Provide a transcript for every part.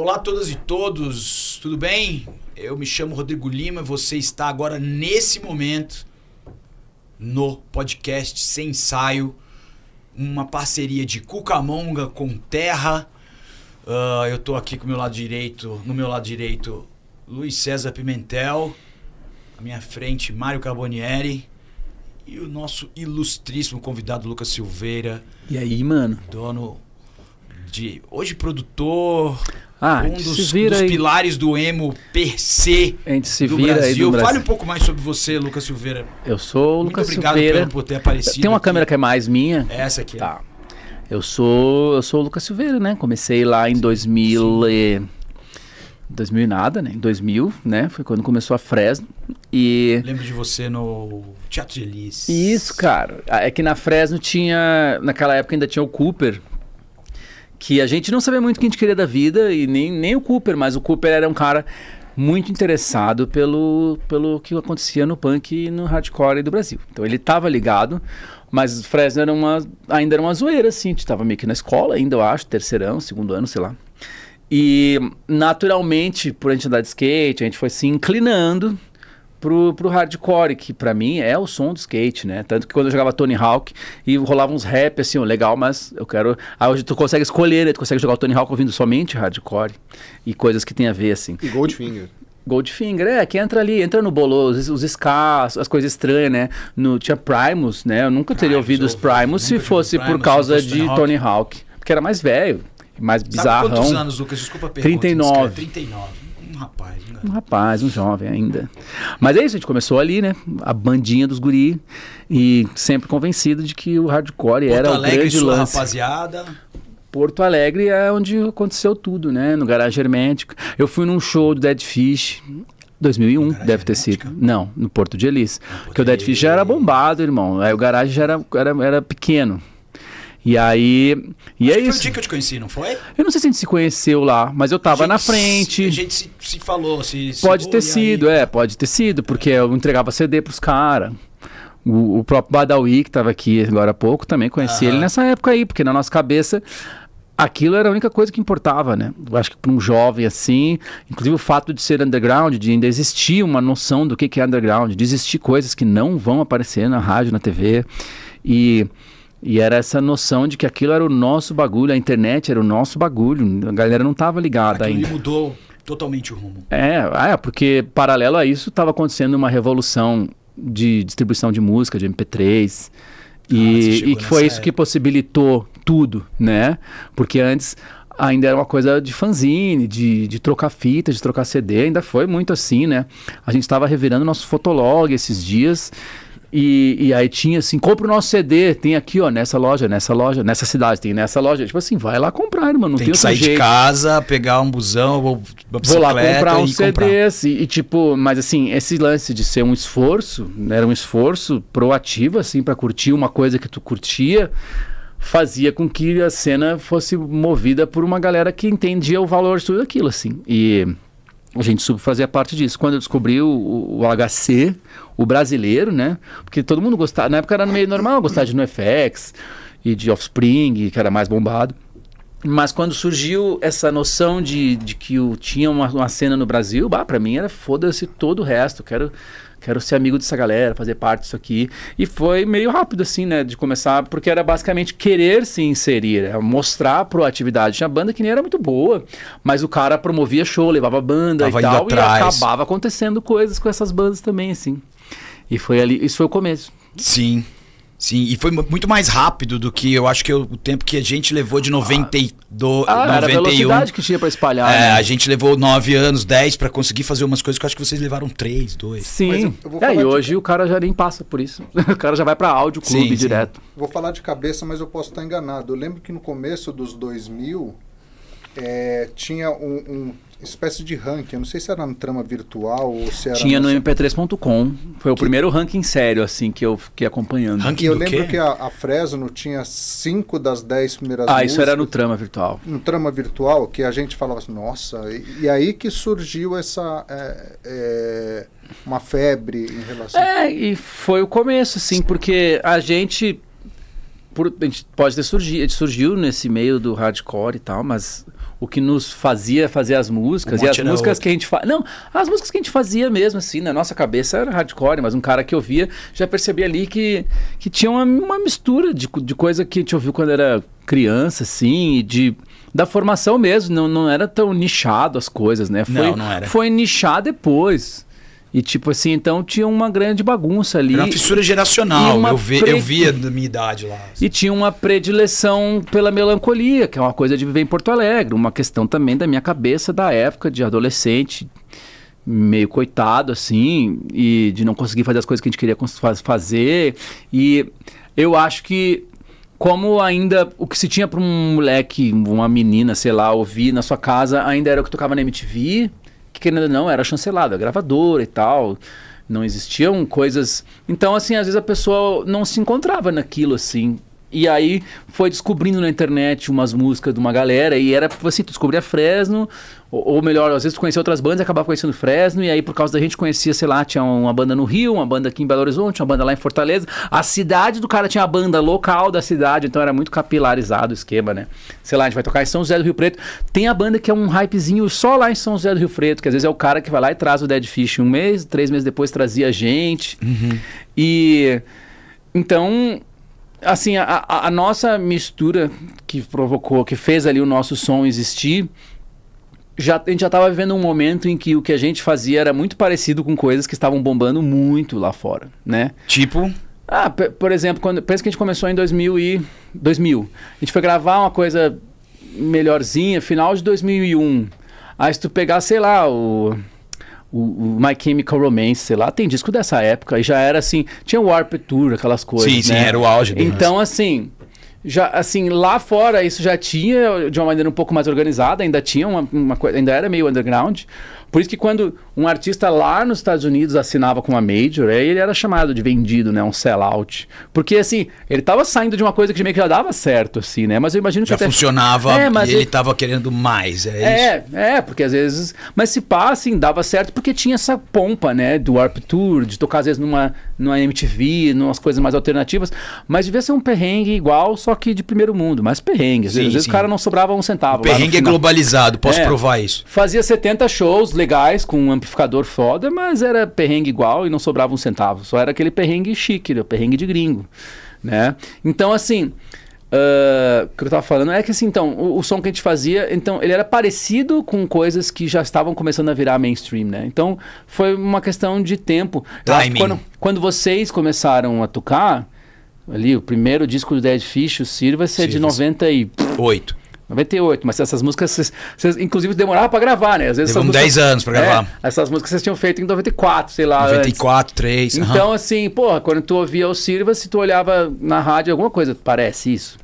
Olá a todas e todos, tudo bem? Eu me chamo Rodrigo Lima, você está agora nesse momento no podcast Sem Ensaio, uma parceria de Cucamonga com Terra. Uh, eu estou aqui com meu lado direito, no meu lado direito, Luiz César Pimentel, à minha frente, Mário Carbonieri e o nosso ilustríssimo convidado Lucas Silveira. E aí, mano? Dono de hoje produtor, ah, um dos, dos pilares do emo per se a gente se do vira Brasil. do Brasil. Fale um pouco mais sobre você, Lucas Silveira. Eu sou o Lucas Silveira. Muito obrigado por ter aparecido. Tem uma aqui. câmera que é mais minha. É essa aqui. Tá. Eu sou eu sou o Lucas Silveira, né? Comecei lá em 2000 E... 2000 e nada, né? Em 2000, né? Foi quando começou a Fresno. E lembro de você no Teatro de Elis. Isso, cara. É que na Fresno tinha, naquela época ainda tinha o Cooper, que a gente não sabia muito o que a gente queria da vida e nem, nem o Cooper, mas o Cooper era um cara muito interessado pelo, pelo que acontecia no punk e no hardcore do Brasil. Então ele estava ligado, mas Fresno era uma, ainda era uma zoeira, assim. A gente estava meio que na escola ainda, eu acho, terceirão, segundo ano, sei lá. E naturalmente, por a gente andar de skate, a gente foi se inclinando pro, pro hardcore, que para mim é o som do skate, né? Tanto que quando eu jogava Tony Hawk e rolava uns rap assim, legal, mas eu quero. Aí ah, hoje tu consegue escolher, né? tu consegue jogar o Tony Hawk ouvindo somente hardcore e coisas que tem a ver, assim. E Goldfinger. Goldfinger, é, que entra ali, entra no bolô, os, os as coisas estranhas, né? No, tinha Primus, né? Eu nunca Primus, teria ouvido os Primus se fosse Primus, por causa fosse de Tony Hawk. Tony Hawk, porque era mais velho, mais bizarro Quantos anos, Lucas? Desculpa a pergunta. 39. 39. Um rapaz, Um rapaz, um jovem ainda. Mas é isso, a gente começou ali, né? A bandinha dos guri. E sempre convencido de que o hardcore Porto era Alegre, o grande sua rapaziada. Porto Alegre é onde aconteceu tudo, né? No garagem hermético Eu fui num show do Dead Fish 2001, deve ter sido. Não, no Porto de Elis. Porque o Dead Fish já era bombado, irmão. Aí o garagem já era, era, era pequeno. E aí. E Acho é isso. Foi o dia que eu te conheci, não foi? Eu não sei se a gente se conheceu lá, mas eu tava gente, na frente. A gente se, se falou, se. Pode ter sido, aí... é, pode ter sido, porque eu entregava CD pros caras. O, o, próprio Badawi, que estava aqui agora há pouco, também conheci uhum. ele nessa época aí, porque na nossa cabeça aquilo era a única coisa que importava, né? Eu acho que para um jovem assim, inclusive o fato de ser underground, de ainda existir uma noção do que, que é underground, de existir coisas que não vão aparecer na rádio, na TV. E e era essa noção de que aquilo era o nosso bagulho, a internet era o nosso bagulho, a galera não estava ligada aquilo ainda. mudou totalmente o rumo. É, é porque paralelo a isso estava acontecendo uma revolução de distribuição de música, de MP3, ah, e, e que foi isso época. que possibilitou tudo, né? Porque antes ainda era uma coisa de fanzine, de, de trocar fita, de trocar CD, ainda foi muito assim, né? A gente estava revirando nosso fotolog esses dias e, e, aí tinha assim, compra o nosso CD, tem aqui, ó, nessa loja, nessa loja, nessa cidade, tem nessa loja. Tipo assim, vai lá comprar, mano. Não tem, tem que sair jeito. de casa, pegar um busão, ou uma Vou lá comprar um CD, comprar. Assim, e tipo, mas assim, esse lance de ser um esforço, né, era um esforço proativo, assim, para curtir uma coisa que tu curtia, fazia com que a cena fosse movida por uma galera que entendia o valor de aquilo assim. E a gente fazia parte disso. Quando eu descobri o, o, HC, o brasileiro, né? Porque todo mundo gostava. Na época era meio normal gostar de NoFX e de Offspring, que era mais bombado. Mas quando surgiu essa noção de, de que o, tinha uma, uma cena no Brasil, bah, pra mim era foda-se todo o resto. Quero quero ser amigo dessa galera, fazer parte disso aqui. E foi meio rápido, assim, né, de começar, porque era basicamente querer se inserir, é mostrar proatividade. Tinha banda que nem era muito boa, mas o cara promovia show, levava banda Tava e tal, atrás. e acabava acontecendo coisas com essas bandas também, assim. E foi ali, isso foi o começo. Sim. Sim, e foi muito mais rápido do que eu acho que eu, o tempo que a gente levou de 92, ah, 91. a velocidade que tinha para espalhar. É, né? a gente levou 9 anos, 10 para conseguir fazer umas coisas que eu acho que vocês levaram 3, 2. Sim. Eu, eu é, e hoje de... o cara já nem passa por isso. O cara já vai para áudio clube sim, direto. Sim. Vou falar de cabeça, mas eu posso estar enganado. Eu lembro que no começo dos 2000 é, eh, tinha um, um espécie de ranking. Eu não sei se era no trama virtual ou se era. Tinha no, mp3.com. Foi que... o primeiro ranking sério, assim, que eu fiquei acompanhando. Ranking eu lembro quê? que a, a, Fresno tinha cinco das dez primeiras Ah, músicas, isso era no trama virtual. No trama virtual, que a gente falava assim, nossa, e, e aí que surgiu essa. É, é, uma febre em relação. É, e foi o começo, assim, porque a gente. Por, a gente pode ter surgido, surgiu nesse meio do hardcore e tal, mas o que nos fazia fazer as músicas. Um e as músicas que a gente fa... Não, as músicas que a gente fazia mesmo, assim, na né, nossa cabeça era hardcore, mas um cara que ouvia já percebia ali que, que tinha uma, uma mistura de, de coisa que a gente ouviu quando era criança, assim, e de da formação mesmo, não, não era tão nichado as coisas, né? Foi, não, não era. Foi nichar depois. E tipo assim, então tinha uma grande bagunça ali. Era uma fissura geracional, uma eu, vi, pre... eu via da minha idade lá. Assim. E tinha uma predileção pela melancolia, que é uma coisa de viver em Porto Alegre, uma questão também da minha cabeça da época de adolescente, meio coitado assim, e de não conseguir fazer as coisas que a gente queria fazer. E eu acho que como ainda o que se tinha para um moleque, uma menina, sei lá, ouvir na sua casa, ainda era o que tocava na MTV que querendo ou não era chancelado, a gravadora e tal. Não existiam coisas. Então, assim, às vezes a pessoa não se encontrava naquilo, assim. E aí foi descobrindo na internet umas músicas de uma galera e era tipo assim, tu descobria Fresno, ou, ou, melhor, às vezes tu conhecia outras bandas, acabava conhecendo Fresno, e aí por causa da gente conhecia, sei lá, tinha uma banda no Rio, uma banda aqui em Belo Horizonte, uma banda lá em Fortaleza. A cidade do cara tinha a banda local da cidade, então era muito capilarizado o esquema, né? Sei lá, a gente vai tocar em São José do Rio Preto. Tem a banda que é um hypezinho só lá em São José do Rio Preto, que às vezes é o cara que vai lá e traz o Dead Fish um mês, três meses depois trazia gente. Uhum. E. Então, assim, a, a, nossa mistura que provocou, que fez ali o nosso som existir, já, a gente já estava vivendo um momento em que o que a gente fazia era muito parecido com coisas que estavam bombando muito lá fora, né? Tipo? Ah, por exemplo, quando, pensa que a gente começou em 2000 e... 2000. A gente foi gravar uma coisa melhorzinha, final de 2001. Aí se tu pegar, sei lá, o... O, o My Chemical Romance, sei lá, tem disco dessa época e já era assim, tinha o Warped Tour, aquelas coisas, Sim, né? sim, era o auge. Então, assim, já assim lá fora isso já tinha de uma maneira um pouco mais organizada ainda tinha uma, uma ainda era meio underground por isso que quando um artista lá nos Estados Unidos assinava com uma major, aí ele era chamado de vendido, né? Um sellout. Porque assim, ele tava saindo de uma coisa que meio que já dava certo, assim, né? Mas eu imagino que. Já até... funcionava é, mas e ele... ele tava querendo mais, é, é É, porque às vezes. Mas se pá, assim, dava certo porque tinha essa pompa, né? Do Warp Tour, de tocar às vezes numa, numa MTV, numas coisas mais alternativas. Mas devia ser um perrengue igual, só que de primeiro mundo. Mas perrengue. Às sim, vezes, sim. o cara não sobrava um centavo. O perrengue é globalizado, posso é, provar isso. Fazia 70 shows, legais, com um amplificador foda, mas era perrengue igual e não sobrava um centavo. Só era aquele perrengue chique, o né? perrengue de gringo, né? Então, assim... Uh, o que eu tava falando é que assim, então, o, o, som que a gente fazia, então, ele era parecido com coisas que já estavam começando a virar mainstream, né? Então, foi uma questão de tempo. Quando, quando, vocês começaram a tocar, ali, o primeiro disco do Dead Fish, o Sir, vai ser é de 98. 98, mas essas músicas, vocês, vocês inclusive demorava para gravar, né? Às vezes Teve 10 anos para é, gravar. É, essas músicas vocês tinham feito em 94, sei lá. 94, antes. 3. Então, assim, porra, quando tu ouvia o Silva, se tu olhava na rádio, alguma coisa parece isso.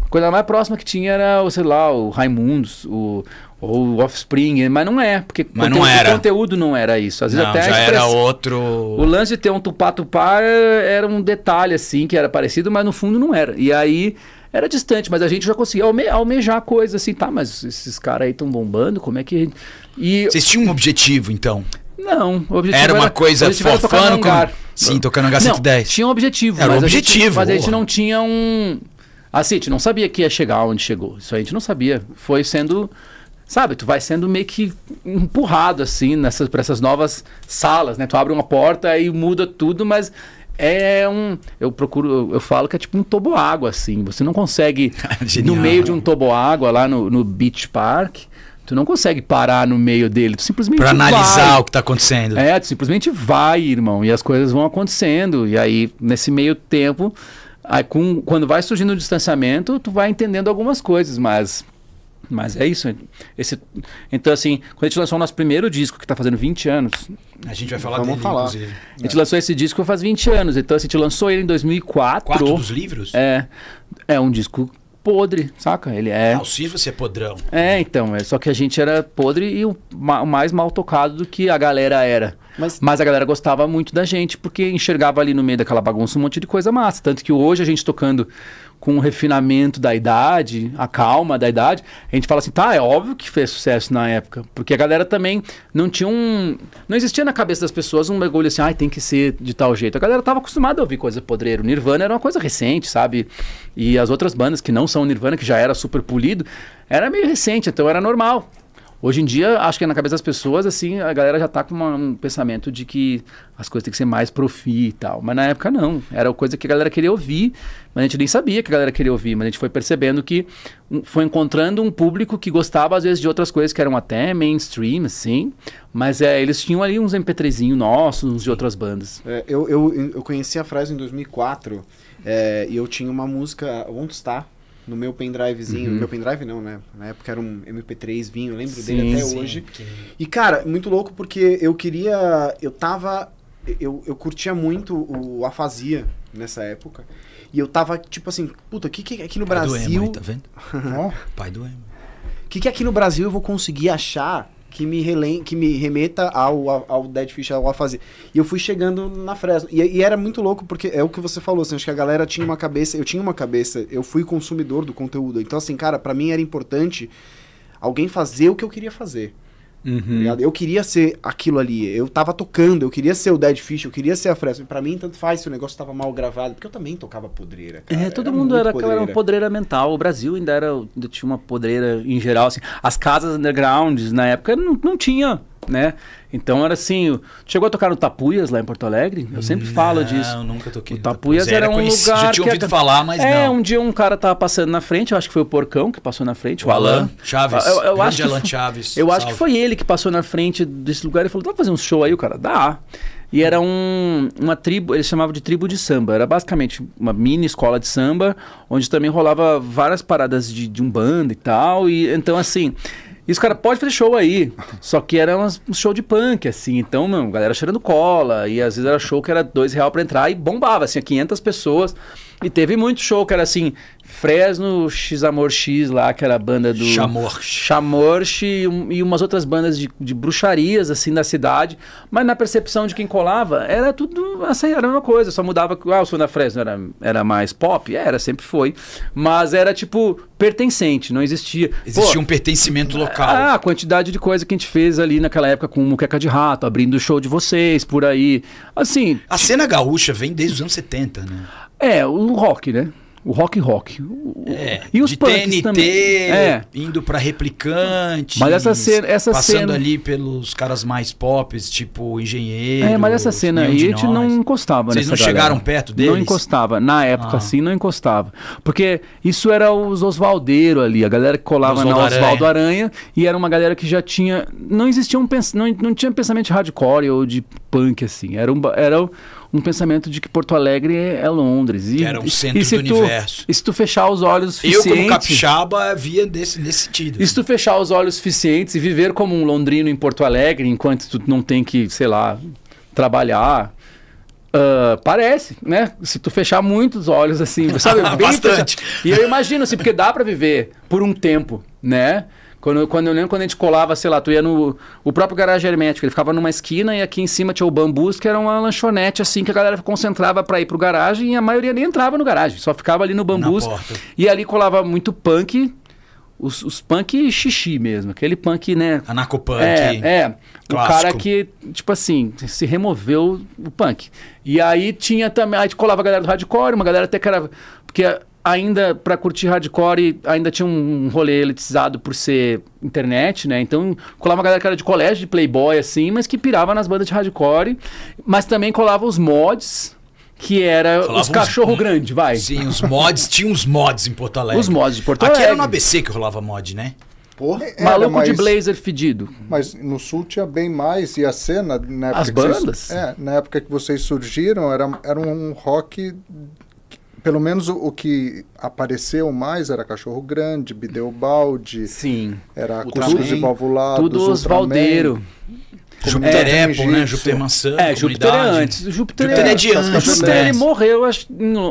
A coisa mais próxima que tinha era, sei lá, o Raimundos, o, ou Offspring, mas não é, porque mas conteúdo, não era. o conteúdo não era isso. Às vezes não, até já era outro. O lance de ter um tupá-tupá era um detalhe assim que era parecido, mas no fundo não era. E aí era distante, mas a gente já conseguia alme almejar coisa assim, tá, mas esses caras aí estão bombando, como é que. E... Vocês tinham um objetivo, então? Não, o objetivo era uma era, coisa fofana. Como... Sim, tocando h 110. Tinha um objetivo, era um objetivo. A gente, mas a gente não tinha um. Assim, ah, a gente não sabia que ia chegar onde chegou. Isso a gente não sabia. Foi sendo. Sabe, tu vai sendo meio que empurrado assim nessas, pra essas novas salas, né? Tu abre uma porta e muda tudo, mas é um. Eu procuro, eu, falo que é tipo um toboágua, assim. Você não consegue. Ah, no meio de um toboágua lá no, no Beach Park. Tu não consegue parar no meio dele, tu simplesmente Pra analisar vai. o que tá acontecendo. É, tu simplesmente vai, irmão, e as coisas vão acontecendo. E aí, nesse meio tempo, aí com, quando vai surgindo o distanciamento, tu vai entendendo algumas coisas, mas mas é isso. Esse, então, assim, quando a gente lançou o nosso primeiro disco, que está fazendo 20 anos. A gente vai falar vamos dele, falar. inclusive. A gente é. lançou esse disco faz 20 anos. Então, assim, a gente lançou ele em 2004. quatro dos livros? É. É um disco podre, saca? Ele é. Ah, o você é podrão. É, então. É, só que a gente era podre e o, mais mal tocado do que a galera era. Mas... Mas a galera gostava muito da gente, porque enxergava ali no meio daquela bagunça um monte de coisa massa. Tanto que hoje a gente tocando com o refinamento da idade, a calma da idade, a gente fala assim, tá, é óbvio que fez sucesso na época. Porque a galera também não tinha um. Não existia na cabeça das pessoas um mergulho assim, ai, ah, tem que ser de tal jeito. A galera tava acostumada a ouvir coisa podreira. O Nirvana era uma coisa recente, sabe? E as outras bandas que não são Nirvana, que já era super polido, era meio recente, então era normal. Hoje em dia, acho que na cabeça das pessoas, assim, a galera já tá com uma, um pensamento de que as coisas têm que ser mais profi e tal. Mas na época não. Era coisa que a galera queria ouvir, mas a gente nem sabia que a galera queria ouvir. Mas a gente foi percebendo que um, foi encontrando um público que gostava, às vezes, de outras coisas que eram até mainstream, assim. Mas é, eles tinham ali uns MP3zinhos nossos, uns de outras bandas. É, eu, eu, eu conheci a frase em 2004 é, e eu tinha uma música, Onde está no meu pendrivezinho. Uhum. Meu pendrive não, né? Na época era um MP3 vinho, eu lembro sim, dele até sim, hoje. E, cara, muito louco porque eu queria. Eu tava. Eu, eu curtia muito o Afasia nessa época. E eu tava, tipo assim, puta, o que, que é aqui no Pai Brasil. Do Emo, aí, tá vendo? Pai do Emo. O que, que é aqui no Brasil eu vou conseguir achar que me, que me remeta ao, ao, Dead Fish, ao fazer. E eu fui chegando na Fresno. E, e, era muito louco, porque é o que você falou, assim, acho que a galera tinha uma cabeça, eu tinha uma cabeça, eu fui consumidor do conteúdo. Então, assim, cara, para mim era importante alguém fazer o que eu queria fazer. Uhum. Tá eu queria ser aquilo ali. Eu tava tocando, eu queria ser o Dead Fish, eu queria ser a Fresno. Pra mim, tanto faz se o negócio tava mal gravado, porque eu também tocava podreira, cara. É, todo era mundo era podreira. aquela podreira mental. O Brasil ainda era, tinha uma podreira em geral, assim. As casas undergrounds na época não, não tinha né? Então era assim, chegou a tocar no Tapuias lá em Porto Alegre? Eu sempre hum, não, falo disso. Não, nunca toquei. O Tapuias era, era um lugar Já tinha ouvido que... falar, mas é, não. um dia um cara tava passando na frente, eu acho que foi o Porcão que passou na frente, o, o Alan Chaves. Eu, eu acho Alan Chaves. Eu salve. acho que foi ele que passou na frente desse lugar e falou: "Dá fazer um show aí, o cara? Dá". E era um, uma tribo, eles chamavam de tribo de samba. Era basicamente uma mini escola de samba, onde também rolava várias paradas de, de bando e tal. E então, assim, e os caras, pode fazer show aí. Só que era um show de punk, assim. Então, mano, galera cheirando cola. E às vezes era show que era dois real para entrar e bombava, assim, 500 pessoas. E teve muito show que era assim, Fresno, X Amor X lá, que era a banda do... Chamorche. Chamorche e, e umas outras bandas de, de, bruxarias, assim, da cidade. Mas na percepção de quem colava, era tudo, assim, era a mesma coisa. Só mudava que ah, o som da Fresno era, era mais pop. É, era, sempre foi. Mas era, tipo, pertencente, não existia. Existia Pô, um pertencimento local. Ah, a quantidade de coisa que a gente fez ali naquela época com o Muqueca de Rato, abrindo o show de vocês, por aí. Assim... A cena gaúcha vem desde os anos 70, né? É, o rock, né? O rock rock. O, é, e os de TNT, também. É. indo para replicante. Mas essa cena, essa passando cena... ali pelos caras mais pop, tipo engenheiro. É, mas essa cena aí a gente não encostava Vocês não galera. chegaram perto deles? Não encostava. Na época, ah. assim, não encostava. Porque isso era os Oswaldeiro ali, a galera que colava Osvaldo na Oswaldo Aranha. e era uma galera que já tinha. Não existia um pens... não, não tinha pensamento de hardcore ou de punk, assim. Era um. Era um um pensamento de que Porto Alegre é Londres. E, que era o um centro do tu, universo. E se tu fechar os olhos suficientes... Eu, como capixaba, via desse, nesse sentido. E se assim. tu fechar os olhos suficientes e viver como um londrino em Porto Alegre, enquanto tu não tem que, sei lá, trabalhar... Uh, parece, né? Se tu fechar muitos olhos assim, sabe? Bastante. Fechado. E eu imagino assim, porque dá para viver por um tempo, né? Quando, quando eu lembro quando a gente colava, sei lá, tu ia no. O próprio garagem hermético, ele ficava numa esquina e aqui em cima tinha o bambus, que era uma lanchonete assim que a galera concentrava para ir pro garagem e a maioria nem entrava no garagem, só ficava ali no bambus. E ali colava muito punk, os, os punk xixi mesmo, aquele punk, né? Anacopunk. É, é. O cara que, tipo assim, se removeu o punk. E aí tinha também, aí colava a galera do hardcore, uma galera até que era. Porque ainda para curtir hardcore ainda tinha um rolê elitizado por ser internet, né? Então colava uma galera que era de colégio, de playboy assim, mas que pirava nas bandas de hardcore, mas também colava os mods, que era Falava os cachorro uns... grande, vai. Sim, os mods, tinha uns mods em Porto Alegre. Os mods de Porto Alegre. Aqui era no ABC que rolava mod, né? Porra. É, Maluco mas, de blazer fedido. Mas no sul tinha bem mais, e a cena... Na época As bandas? Vocês, é, na época que vocês surgiram, era, era um rock pelo menos o, o, que apareceu mais era cachorro grande, bideobalde. Sim. Era cuscos e valvulado. Tudo osvaldeiro. Tá é né? Júpiter é, Apple, né? Júpiter maçã. É, Júpiter é antes. Júpiter, Júpiter é, é de antes. Júpiter é. ele morreu,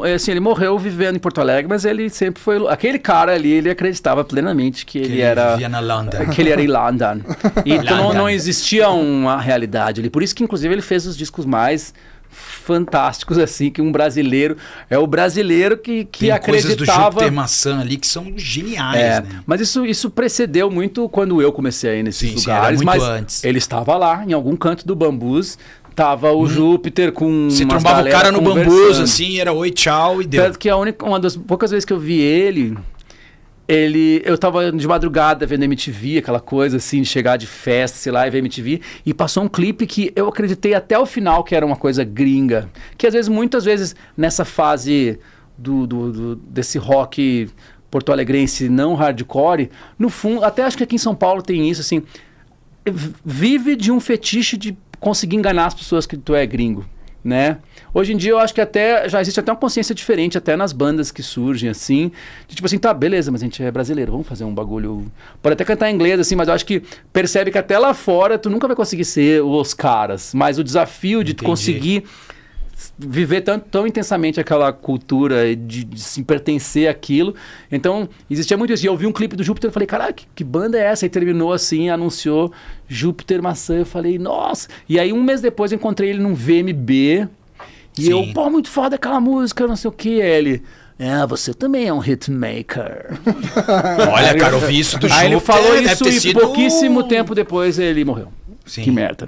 é, assim, ele morreu vivendo em Porto Alegre, mas ele sempre foi. Aquele cara ali, ele acreditava plenamente que, que ele, ele era. Vivia na London. Que ele era em London. Então London. não existia uma realidade ali. Por isso que, inclusive, ele fez os discos mais fantásticos assim que um brasileiro é o brasileiro que que Tem acreditava coisas do Júpiter maçã ali que são geniais é, né? mas isso isso precedeu muito quando eu comecei aí nesses sim, lugares sim, mas antes. ele estava lá em algum canto do bambus Tava o hum. Júpiter com. Se trombava o cara no bambuzo, assim, era oi, tchau e deu. Tanto que a única, uma das poucas vezes que eu vi ele ele. Eu tava de madrugada vendo MTV, aquela coisa assim, de chegar de festa, sei lá, e ver MTV. E passou um clipe que eu acreditei até o final que era uma coisa gringa. Que às vezes, muitas vezes, nessa fase do, do, do desse rock porto-alegrense não hardcore, no fundo, até acho que aqui em São Paulo tem isso, assim. Vive de um fetiche de conseguir enganar as pessoas que tu é gringo né? Hoje em dia eu acho que até já existe até uma consciência diferente até nas bandas que surgem assim, de, tipo assim, tá, beleza, mas a gente é brasileiro, vamos fazer um bagulho, pode até cantar em inglês assim, mas eu acho que percebe que até lá fora tu nunca vai conseguir ser os caras, mas o desafio de Entendi. tu conseguir viver tão, tão intensamente aquela cultura de, de se pertencer àquilo. Então, existia muito isso. E eu vi um clipe do Júpiter e falei, caraca que, que, banda é essa? E terminou assim, anunciou Júpiter Maçã. Eu falei, nossa! E aí, um mês depois, eu encontrei ele num VMB. E Sim. eu, pô, muito foda aquela música, não sei o que. Ele, é, você também é um hitmaker. Olha, cara, eu vi isso do Júpiter. Aí ele falou isso e sido... pouquíssimo uh! tempo depois ele morreu. Sim. Que merda.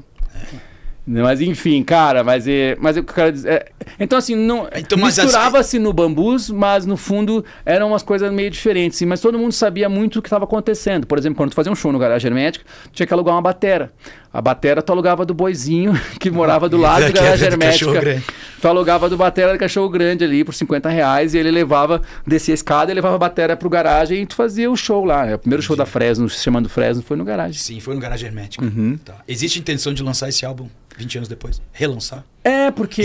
Né, mas enfim, cara, mas, é, mas é eu quero dizer. É, então, assim, não então, misturava-se no bambus, mas no fundo eram umas coisas meio diferentes. mas todo mundo sabia muito o que estava acontecendo. Por exemplo, quando tu fazia um show no garagem hermética, tinha que alugar uma batera. A batera tu alugava do boizinho, que morava do lado da é garagem hermética. Tu alugava do batera do cachorro grande ali por 50 reais e ele levava, descia a escada e levava a batera pro garagem e tu fazia o show lá. Né? O primeiro Entendi. show da Fresno, se chamando Fresno, foi no garagem. Sim, foi no garagem hermética. Uhum. Tá. Existe intenção de lançar esse álbum 20 anos depois? Relançar? É, porque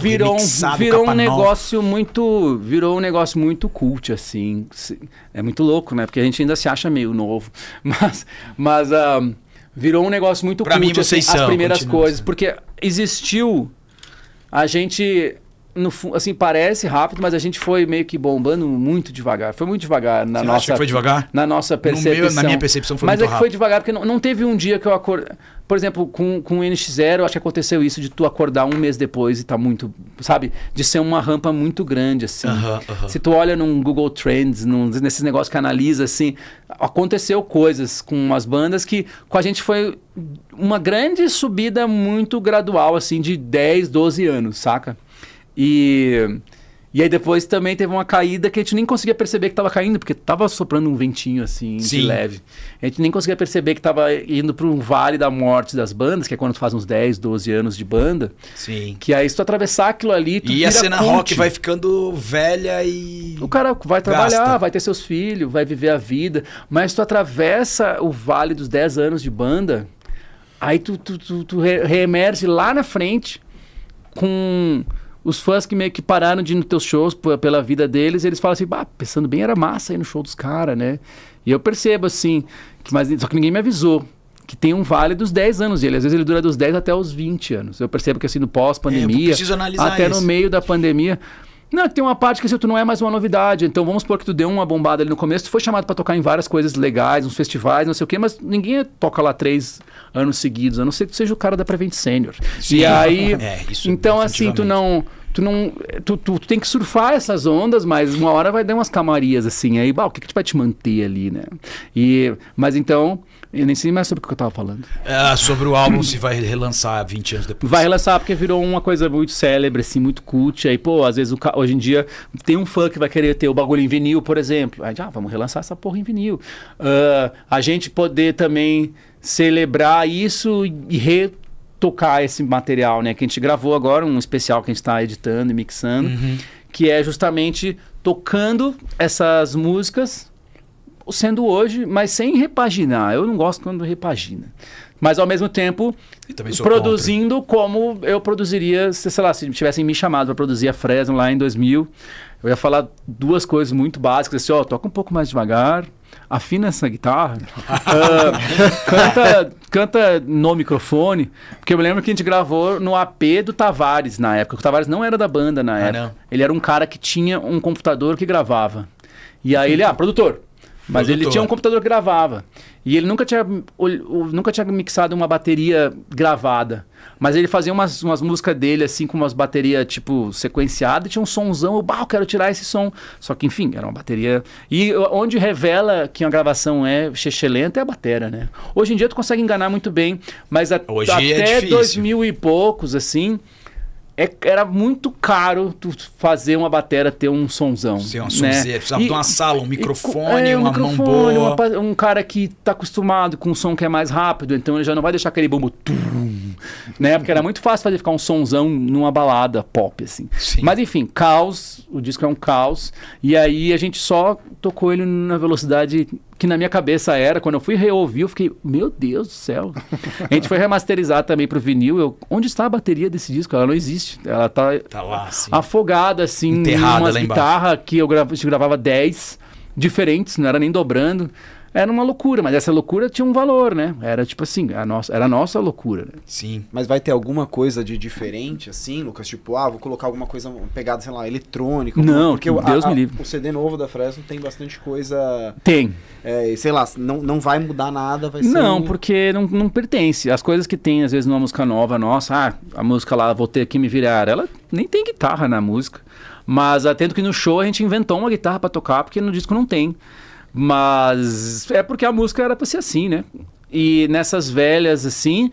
virou, virou um negócio muito. Virou um negócio muito cult, assim. É muito louco, né? Porque a gente ainda se acha meio novo. Mas, mas um, Virou um negócio muito pra cult, mim, assim, vocês assim, são, as primeiras coisas. Porque existiu. A gente no, assim, parece rápido, mas a gente foi meio que bombando muito devagar. Foi muito devagar na Você nossa. Acha que foi devagar? Na nossa percepção. Meu, na minha percepção foi mas é muito Mas é que foi devagar, porque não, não teve um dia que eu acordei. Por exemplo, com, com o NX0, acho que aconteceu isso de tu acordar um mês depois e tá muito. Sabe? De ser uma rampa muito grande, assim. Uh -huh, uh -huh. Se tu olha num Google Trends, num, nesses negócios que analisa, assim, aconteceu coisas com as bandas que com a gente foi uma grande subida muito gradual, assim, de 10, 12 anos, saca? E, e aí depois também teve uma caída que a gente nem conseguia perceber que estava caindo, porque estava soprando um ventinho assim, Sim. de leve. A gente nem conseguia perceber que estava indo para um vale da morte das bandas, que é quando tu faz uns 10, 12 anos de banda. Sim. Que aí se tu atravessar aquilo ali, tu E a cena rock vai ficando velha e O cara vai trabalhar, Gasta. vai ter seus filhos, vai viver a vida, mas tu atravessa o vale dos 10 anos de banda, aí tu tu, tu, tu reemerge lá na frente com os fãs que meio que pararam de ir nos teus shows pela vida deles, eles falam assim, bah, pensando bem, era massa ir no show dos caras, né? E eu percebo, assim, que, mas, só que ninguém me avisou que tem um vale dos 10 anos dele. Às vezes ele dura dos 10 até os 20 anos. Eu percebo que, assim, no pós-pandemia, é, até isso. no meio da pandemia... Não, tem uma parte que assim, tu não é mais uma novidade. Então vamos supor que tu deu uma bombada ali no começo, tu foi chamado para tocar em várias coisas legais, uns festivais, não sei o quê, mas ninguém toca lá três anos seguidos, a não ser que tu seja o cara da Prevent Senior. Sim, e aí. É, isso, então, assim, tu não tu não. Tu, tu, tu, tem que surfar essas ondas, mas uma hora vai dar umas camarias assim. Aí, bah, o que, que vai te manter ali, né? E, mas então. Eu nem sei mais sobre o que eu tava falando. É, sobre o álbum se vai relançar 20 anos depois. Vai relançar porque virou uma coisa muito célebre, assim, muito cult. Aí, pô, às vezes ca... hoje em dia tem um fã que vai querer ter o bagulho em vinil, por exemplo. Aí, ah, vamos relançar essa porra em vinil. Uh, a gente poder também celebrar isso e re tocar esse material, né? Que a gente gravou agora, um especial que a gente está editando e mixando, uhum. que é justamente tocando essas músicas, sendo hoje, mas sem repaginar. Eu não gosto quando repagina. Mas ao mesmo tempo, produzindo contra. como eu produziria, sei lá, se tivessem me chamado para produzir a Fresno lá em 2000, eu ia falar duas coisas muito básicas, assim, ó, toca um pouco mais devagar, afina essa guitarra, uh, canta, canta no microfone, porque eu me lembro que a gente gravou no AP do Tavares na época. O Tavares não era da banda na ah, época. Ele era um cara que tinha um computador que gravava. E aí ele, ah, produtor, mas ele tinha um computador que gravava. E ele nunca tinha, nunca tinha mixado uma bateria gravada. Mas ele fazia umas, umas músicas dele, assim, com umas baterias, tipo, sequenciada, e tinha um somzão. Eu, bah, eu quero tirar esse som. Só que, enfim, era uma bateria. E onde revela que uma gravação é excelente é a bateria, né? Hoje em dia tu consegue enganar muito bem, mas a, Hoje é até é 2000 e poucos, assim é, era muito caro fazer uma batera ter um sonzão. Sim, uma né? precisava e, de uma sala, um microfone, e, é, um uma microfone, mão boa. Uma, um cara que está acostumado com um som que é mais rápido, então ele já não vai deixar aquele bombo... Tum, né? Porque era muito fácil fazer ficar um sonzão numa balada pop, assim. Sim. Mas enfim, caos, o disco é um caos, e aí a gente só tocou ele na velocidade que na minha cabeça era, quando eu fui reouvir, eu fiquei, meu Deus do céu. a gente foi remasterizar também para o vinil. Eu, onde está a bateria desse disco? Ela não existe. Ela está tá, tá assim, afogada, assim, Enterrada em uma guitarra que eu, gra gravava 10 diferentes, não era nem dobrando. Era uma loucura, mas essa loucura tinha um valor, né? Era tipo assim, a nossa, era a nossa loucura. Né? Sim. Mas vai ter alguma coisa de diferente, assim, Lucas? Tipo, ah, vou colocar alguma coisa, pegada, sei lá, eletrônica. Não, porque Deus a, me livre. A, o CD novo da Fresno tem bastante coisa. Tem. É, sei lá, não, não vai mudar nada, vai ser. Não, um... porque não, não pertence. As coisas que tem, às vezes, numa música nova, nossa, ah, a música lá, vou ter que me virar. Ela nem tem guitarra na música. Mas atento que no show a gente inventou uma guitarra para tocar, porque no disco não tem. Mas é porque a música era pra ser assim, né? E nessas velhas, assim,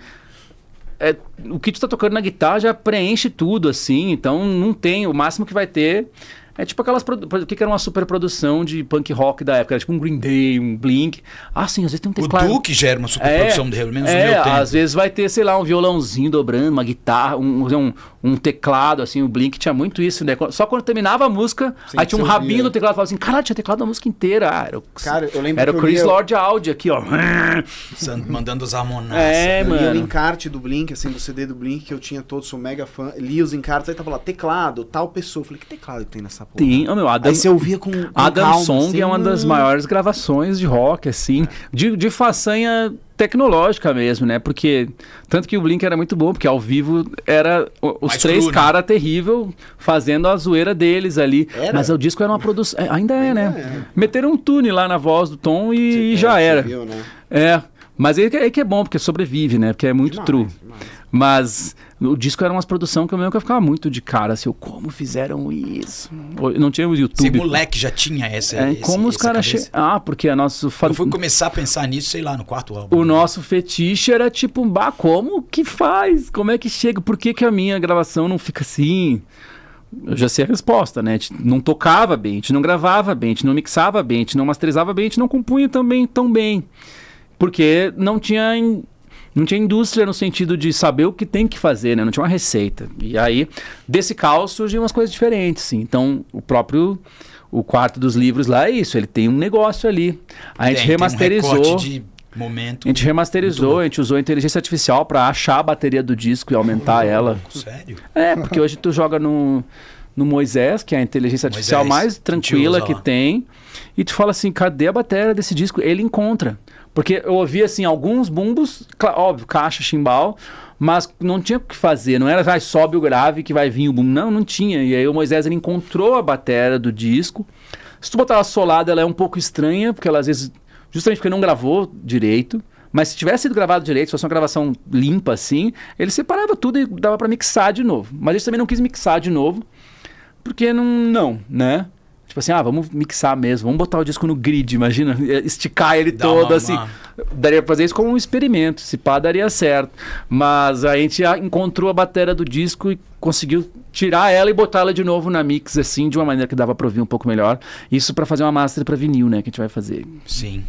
é, o que tu tá tocando na guitarra já preenche tudo, assim. Então não tem. O máximo que vai ter é tipo aquelas. Produ... O que, que era uma superprodução de punk rock da época? Era tipo um Green Day, um Blink. Ah, sim, às vezes tem um teclado. O Duke gera uma superprodução, é, pelo menos é, no meu tempo. Às vezes vai ter, sei lá, um violãozinho dobrando, uma guitarra, um, um, um teclado, assim. O Blink tinha muito isso, né? Só quando terminava a música, sim, aí tinha um rabinho no teclado. Falava assim, caralho, tinha teclado da música inteira. Ah, era o, Cara, eu lembro era o Chris eu... Lord Audio aqui, ó. Mandando os harmonias. É, né? mano. Lia o encarte do Blink, assim, do CD do Blink, que eu tinha todo, sou mega fã. Li os encartes, aí tava lá, teclado, tal pessoa. Eu falei, que teclado que tem nessa essa porra. Tem, o meu, Adam, Aí você ouvia com, com Adam calma, Song assim, é uma das hum. maiores gravações de rock, assim, é. de, de façanha tecnológica mesmo, né? Porque tanto que o Blink era muito bom, porque ao vivo era os Mais três caras né? terrível fazendo a zoeira deles ali. Era? Mas o disco era uma produção, é, ainda é, ainda né? É. Meteram um tune lá na voz do Tom e, e já é, era. Viu, né? É. Mas aí é que é bom, porque sobrevive, né? Porque é muito demais, true. Demais. Mas o disco era umas produção que eu mesmo que eu ficava muito de cara, assim, oh, como fizeram isso? Não tinha o YouTube. Esse moleque já tinha essa. É, esse, como os caras. Che... Ah, porque a nosso. Eu fui começar a pensar nisso, sei lá, no quarto álbum. O né? nosso fetiche era tipo, bah, como que faz? Como é que chega? Por que, que a minha gravação não fica assim? eu já sei a resposta, né? A gente não tocava bem, a gente não gravava bem, a gente não mixava bem, a gente não masterizava bem, a gente não compunha também tão bem. Porque não tinha. In... Não tinha indústria no sentido de saber o que tem que fazer, né? Não tinha uma receita. E aí, desse caos surgem umas coisas diferentes, sim. Então, o próprio o quarto dos livros lá é isso, ele tem um negócio ali. A gente tem, remasterizou. Tem um de momento. A gente remasterizou, a gente usou a inteligência artificial para achar a bateria do disco e aumentar oh, ela. Sério? É, porque hoje tu joga no no Moisés, que é a inteligência artificial mais tranquila que tem, e tu fala assim: cadê a bateria desse disco? Ele encontra. Porque eu ouvia, assim, alguns bumbos, óbvio, caixa, chimbal, mas não tinha o que fazer. Não era, vai, ah, sobe o grave que vai vir o bumbo. Não, não tinha. E aí o Moisés, ele encontrou a bateria do disco. Se tu botar ela solada, ela é um pouco estranha, porque ela às vezes, justamente porque não gravou direito. Mas se tivesse sido gravado direito, se fosse uma gravação limpa assim, ele separava tudo e dava para mixar de novo. Mas ele também não quis mixar de novo, porque não, não, né? Tipo assim, ah, vamos mixar mesmo, vamos botar o disco no grid, imagina, é, esticar ele Dá todo uma, assim. Uma... Daria pra fazer isso como um experimento, se pá, daria certo. Mas a gente encontrou a bateria do disco e conseguiu tirar ela e botá-la de novo na mix, assim, de uma maneira que dava pra ouvir um pouco melhor. Isso para fazer uma master para vinil, né, que a gente vai fazer. Sim.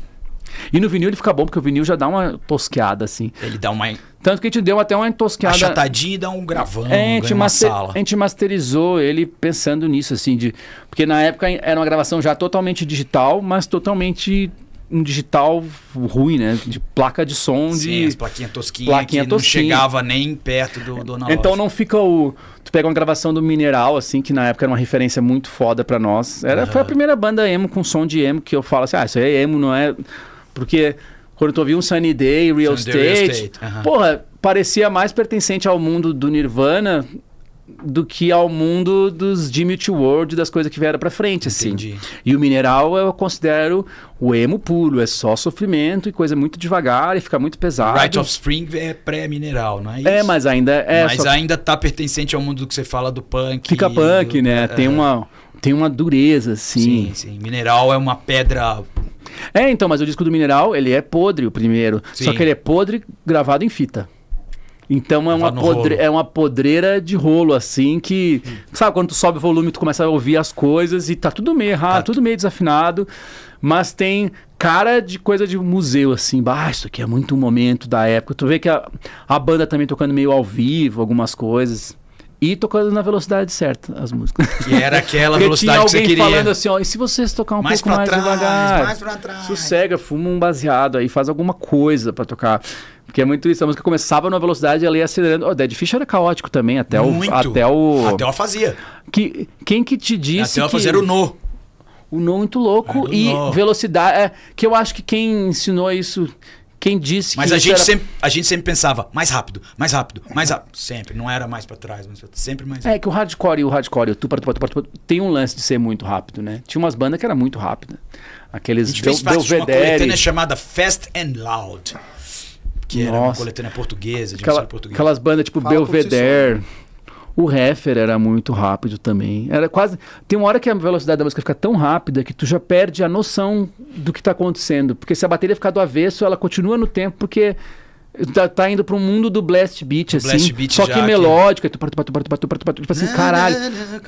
E no vinil ele fica bom, porque o vinil já dá uma tosqueada, assim. Ele dá uma. Tanto que a gente deu até uma tosqueada. Achatadinha e dá um gravão, é, a gente master... sala. A gente masterizou ele pensando nisso, assim, de. Porque na época era uma gravação já totalmente digital, mas totalmente um digital ruim, né? De placa de som. Sim, de... as plaquinhas tosquinhas plaquinha que tosquinha. não chegava nem perto do, do analógico. Então não fica o... Tu pega uma gravação do Mineral, assim, que na época era uma referência muito foda para nós. Era, uhum. Foi a primeira banda emo com som de emo que eu falo assim, ah, isso aí é emo, não é... Porque quando tu ouvia um Sunny Day, Real Estate, Real Estate. Uhum. porra, parecia mais pertencente ao mundo do Nirvana do que ao mundo dos Dimitri World, das coisas que vieram pra frente, assim. Entendi. assim. E o Mineral eu considero o emo puro, é só sofrimento e coisa muito devagar e fica muito pesado. Right of Spring é pré-mineral, não é, é isso? É, mas ainda é. Mas só... ainda tá pertencente ao mundo do que você fala do punk. Fica punk, do... né? É... Tem, uma, tem uma dureza, assim. Sim, sim. Mineral é uma pedra é, então, mas o disco do Mineral, ele é podre, o primeiro. Sim. Só que ele é podre gravado em fita. Então é uma, podre... é uma podreira de rolo, assim, que. Sabe, quando tu sobe o volume, tu começa a ouvir as coisas e tá tudo meio errado, tá. tudo meio desafinado. Mas tem cara de coisa de museu, assim. Ah, isso aqui é muito um momento da época. Tu vê que a, a banda também tocando meio ao vivo, algumas coisas e tocando na velocidade certa as músicas. Que era aquela velocidade que você queria. falando assim, ó, e se vocês tocar um mais pouco mais trás, devagar? Mais pra trás. Sossega, fuma um baseado aí, faz alguma coisa para tocar. Porque é muito isso. A música começava numa velocidade ela ia acelerando. O oh, Dead Fish era caótico também, até muito. o. Até o. Até ela fazia. Que, quem que te disse. Até ela fazer o no. O no é muito louco e no. velocidade. É, que eu acho que quem ensinou isso quem disse mas que. Mas a, gente era... sempre, a gente sempre pensava mais rápido, mais rápido, mais rápido. Sempre. Não era mais para trás, mas sempre mais rápido. É que o hardcore e o hardcore, o tupa, tupa, tupa, tupa, tem um lance de ser muito rápido, né? Tinha umas bandas que era muito rápida. Aqueles. A Belvedere. uma chamada Fast and Loud. Que Nossa. era uma coletânea portuguesa, de Aquela, portuguesa. Aquelas bandas tipo Fala Belvedere. O refer era muito rápido também. Era quase. Tem uma hora que a velocidade da música fica tão rápida que tu já perde a noção do que está acontecendo. Porque se a bateria ficar do avesso, ela continua no tempo, porque tá, tá indo para o mundo do blast beat, o assim. Blast beat só já, que melódico. Que... Tipo assim, caralho.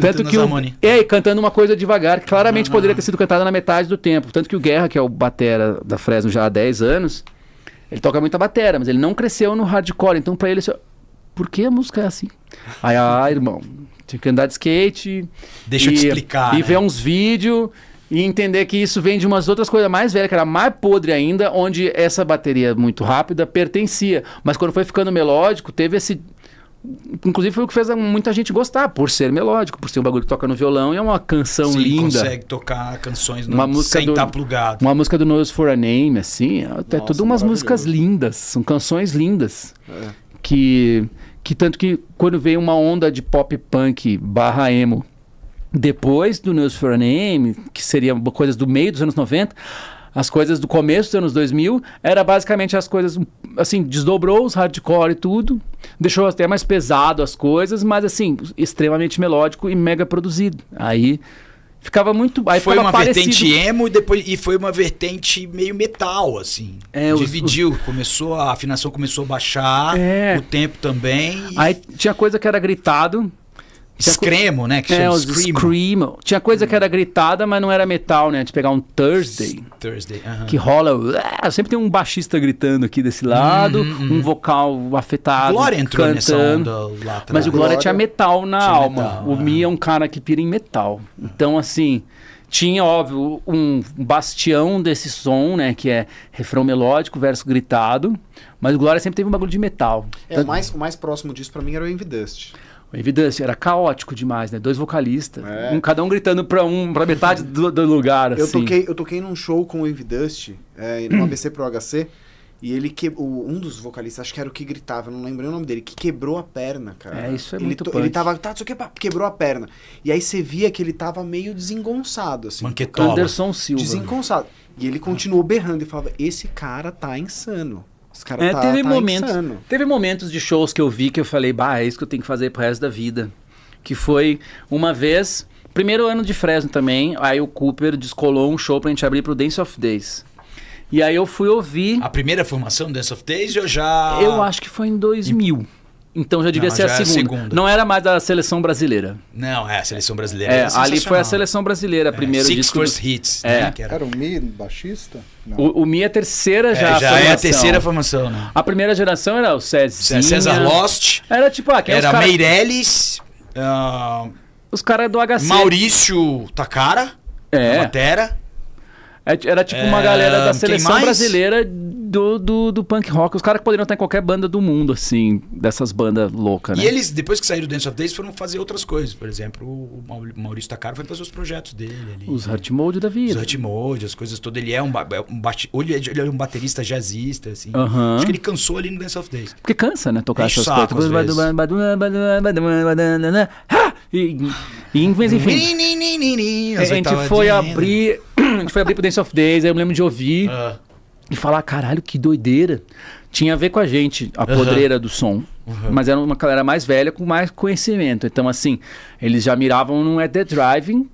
Tanto que o... É, cantando uma coisa devagar, que claramente poderia ter sido cantada na metade do tempo. Tanto que o Guerra, que é o batera da Fresno já há 10 anos, ele toca muita batera, mas ele não cresceu no hardcore. Então, para ele, por que a música é assim? Aí, ah, irmão, tinha que andar de skate. Deixa e, eu te explicar. E né? ver uns vídeos e entender que isso vem de umas outras coisas mais velhas, que era mais podre ainda, onde essa bateria muito rápida pertencia. Mas quando foi ficando melódico, teve esse. Inclusive foi o que fez muita gente gostar, por ser melódico, por ser um bagulho que toca no violão e é uma canção Sim, linda. consegue tocar canções no... uma música sem do, estar tá plugado. Uma música do Noise for a Name, assim. É, é tudo umas músicas lindas, são canções lindas. É. Que que tanto que quando veio uma onda de pop punk barra emo depois do News for a Name, que seria coisas do meio dos anos 90, as coisas do começo dos anos 2000 era basicamente as coisas assim desdobrou os hardcore e tudo deixou até mais pesado as coisas mas assim extremamente melódico e mega produzido aí ficava muito. Aí foi uma parecido. vertente emo e depois e foi uma vertente meio metal, assim. É, Dividiu, os... começou, a afinação começou a baixar, é. o tempo também. E... Aí tinha coisa que era gritado, Screamo, né? Que é, os screamo. screamo. Tinha coisa que era gritada, mas não era metal, né? De pegar um Thursday. Thursday, uh -huh. Que rola. Ah, sempre tem um baixista gritando aqui desse hum, lado, hum, hum. um vocal afetado. Glória entrou cantando. Onda, lá atrás. Mas o Glória, Glória tinha metal na tinha alma. Metal, o é. Mi é um cara que pira em metal. Então, assim. Tinha, óbvio, um bastião desse som, né? Que é refrão melódico, verso gritado. Mas o Glória sempre teve um bagulho de metal. É, o, mais, o mais próximo disso para mim era o Envy Dust. O Evidência era caótico demais, né? Dois vocalistas, é. um, cada um gritando para um, para metade do, do lugar. Assim. Eu toquei, eu toquei num show com o Evidust, é, no ABC Pro HC, e ele que o, um dos vocalistas, acho que era o que gritava, não lembro o nome dele, que quebrou a perna, cara. É, isso é ele muito to, Ele tava, tá, que quebrou a perna. E aí você via que ele tava meio desengonçado assim. Manquetola. Anderson Silva. Desengonçado. E ele continuou berrando e falava: "Esse cara tá insano". Os caras é, tá, teve tá momentos, Teve momentos de shows que eu vi que eu falei, bah, é isso que eu tenho que fazer pro resto da vida. Que foi uma vez, primeiro ano de Fresno também, aí o Cooper descolou um show pra gente abrir pro Dance of Days. E aí eu fui ouvir. A primeira formação do Dance of Days eu já. Eu acho que foi em 2000. Em... Então já devia não, ser já a, segunda. a, segunda. Não era mais da seleção brasileira. Não, é, a seleção brasileira. É, ali foi a seleção brasileira, é, primeiro Six disco. First do... Hits. Né, é. Né? Era... era... o Mi, baixista? O, o, Mi é terceira é, já. É, já formação. é a terceira formação, né? A primeira geração era o Cezinha. César Lost. Era tipo, ah, é Era cara... Meirelles. Uh... Os caras do HC. Maurício Takara. É. Matera. Era tipo uma galera da seleção brasileira do, do, do punk rock. Os caras que poderiam estar em qualquer banda do mundo, assim, dessas bandas loucas, né? E eles, depois que saíram do Dance of Days, foram fazer outras coisas. Por exemplo, o Maurício Takara foi fazer os projetos dele ali. Os Hurt Mode da vida. Os Hurt Mode, as coisas todas. Ele é um, é um bate, é ele é um baterista jazzista, assim. Acho que ele cansou ali no Dance of Days. Porque cansa, né? Tocar Enche essas coisas. E, e, mas enfim. a gente foi abrir. A gente foi abrir pro Dance of Days, aí eu me lembro de ouvir. Uh e falar, caralho, que doideira. Tinha a ver com a gente, a uhum. podreira do som. Uhum. Mas era uma galera mais velha com mais conhecimento. Então, assim, eles já miravam no At The Driving,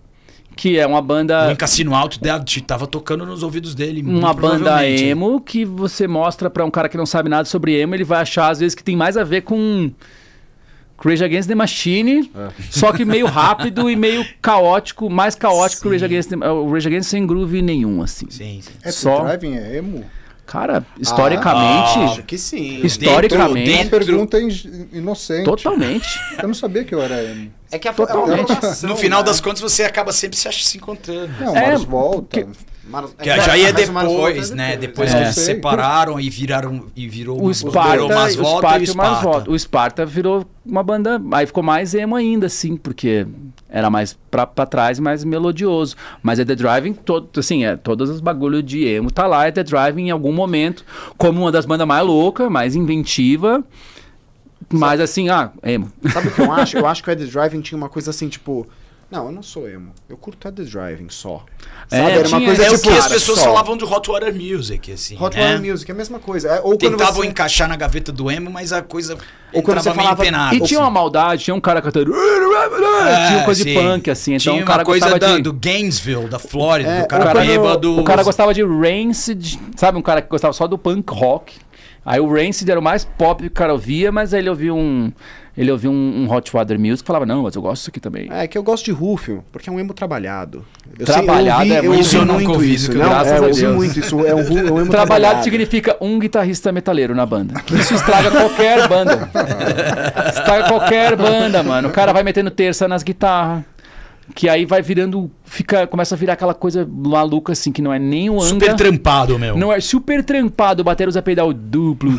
que é uma banda. Em Cassino Alto tava tocando nos ouvidos dele. Uma banda né? emo que você mostra para um cara que não sabe nada sobre emo, ele vai achar, às vezes, que tem mais a ver com Rage Against the Machine, é. só que meio rápido e meio caótico, mais caótico sim. que o Rage Against the, Rage Against sem groove nenhum, assim. Sim, sim. É só... Driving é emo? Cara, historicamente. Ah, acho que sim. Historicamente. Dentro, dentro. Uma pergunta inocente. Totalmente. Eu não sabia que eu era emo. É que a, é Totalmente. A, a, no final né? das contas você acaba sempre se, se encontrando. Não, é, volta. Que, Mar... Que é, já ia depois, né? Depois é. que é. eles separaram e viraram e virou o Sparta, virou mais volta, o Sparta, volta. O Sparta virou uma banda, aí ficou mais emo ainda assim, porque era mais pra, trás, mais melodioso. Mas é The Driving, todo, assim, é, todas as bagulho de emo tá lá, é The Driving em algum momento, como uma das bandas mais louca, mais inventiva. Mas assim, ah, emo. Sabe o que eu acho? Eu acho que o The Driving tinha uma coisa assim, tipo, não, eu não sou emo. Eu curto The Driving só. É, Era uma tinha, coisa é tipo, o que as pessoas só. falavam de Hot Water Music, assim. Hot né? Water Music, é a mesma coisa. É, ou Tentavam você... encaixar na gaveta do emo, mas a coisa ou quando você falava... meio penada. E tinha uma maldade, tinha um cara cantando... É, tinha coisa sim. de punk, assim. Então tinha então, cara uma coisa da, de... do Gainesville, da Flórida, é, do cara bêbado. O cara gostava de Rancid, sabe? Um cara que gostava só do punk rock. Aí o Rancid era o mais pop que o cara ouvia, mas aí ele ouvia um. Ele ouvia um, um Hot Water Music e falava, não, mas eu gosto disso aqui também. É que eu gosto de Rufio, porque é um emo trabalhado. Eu trabalhado sei, eu é ouvi, é muito. Isso eu nunca ouvi isso, não, graças é, a Deus. muito isso. É um, é um emo trabalhado, trabalhado significa um guitarrista metaleiro na banda. isso estraga qualquer banda. estraga qualquer banda, mano. O cara vai metendo terça nas guitarras. Que aí vai virando. Fica, começa a virar aquela coisa maluca, assim, que não é nem o anga. Super trampado, meu. Não é super trampado, bater o pedal duplo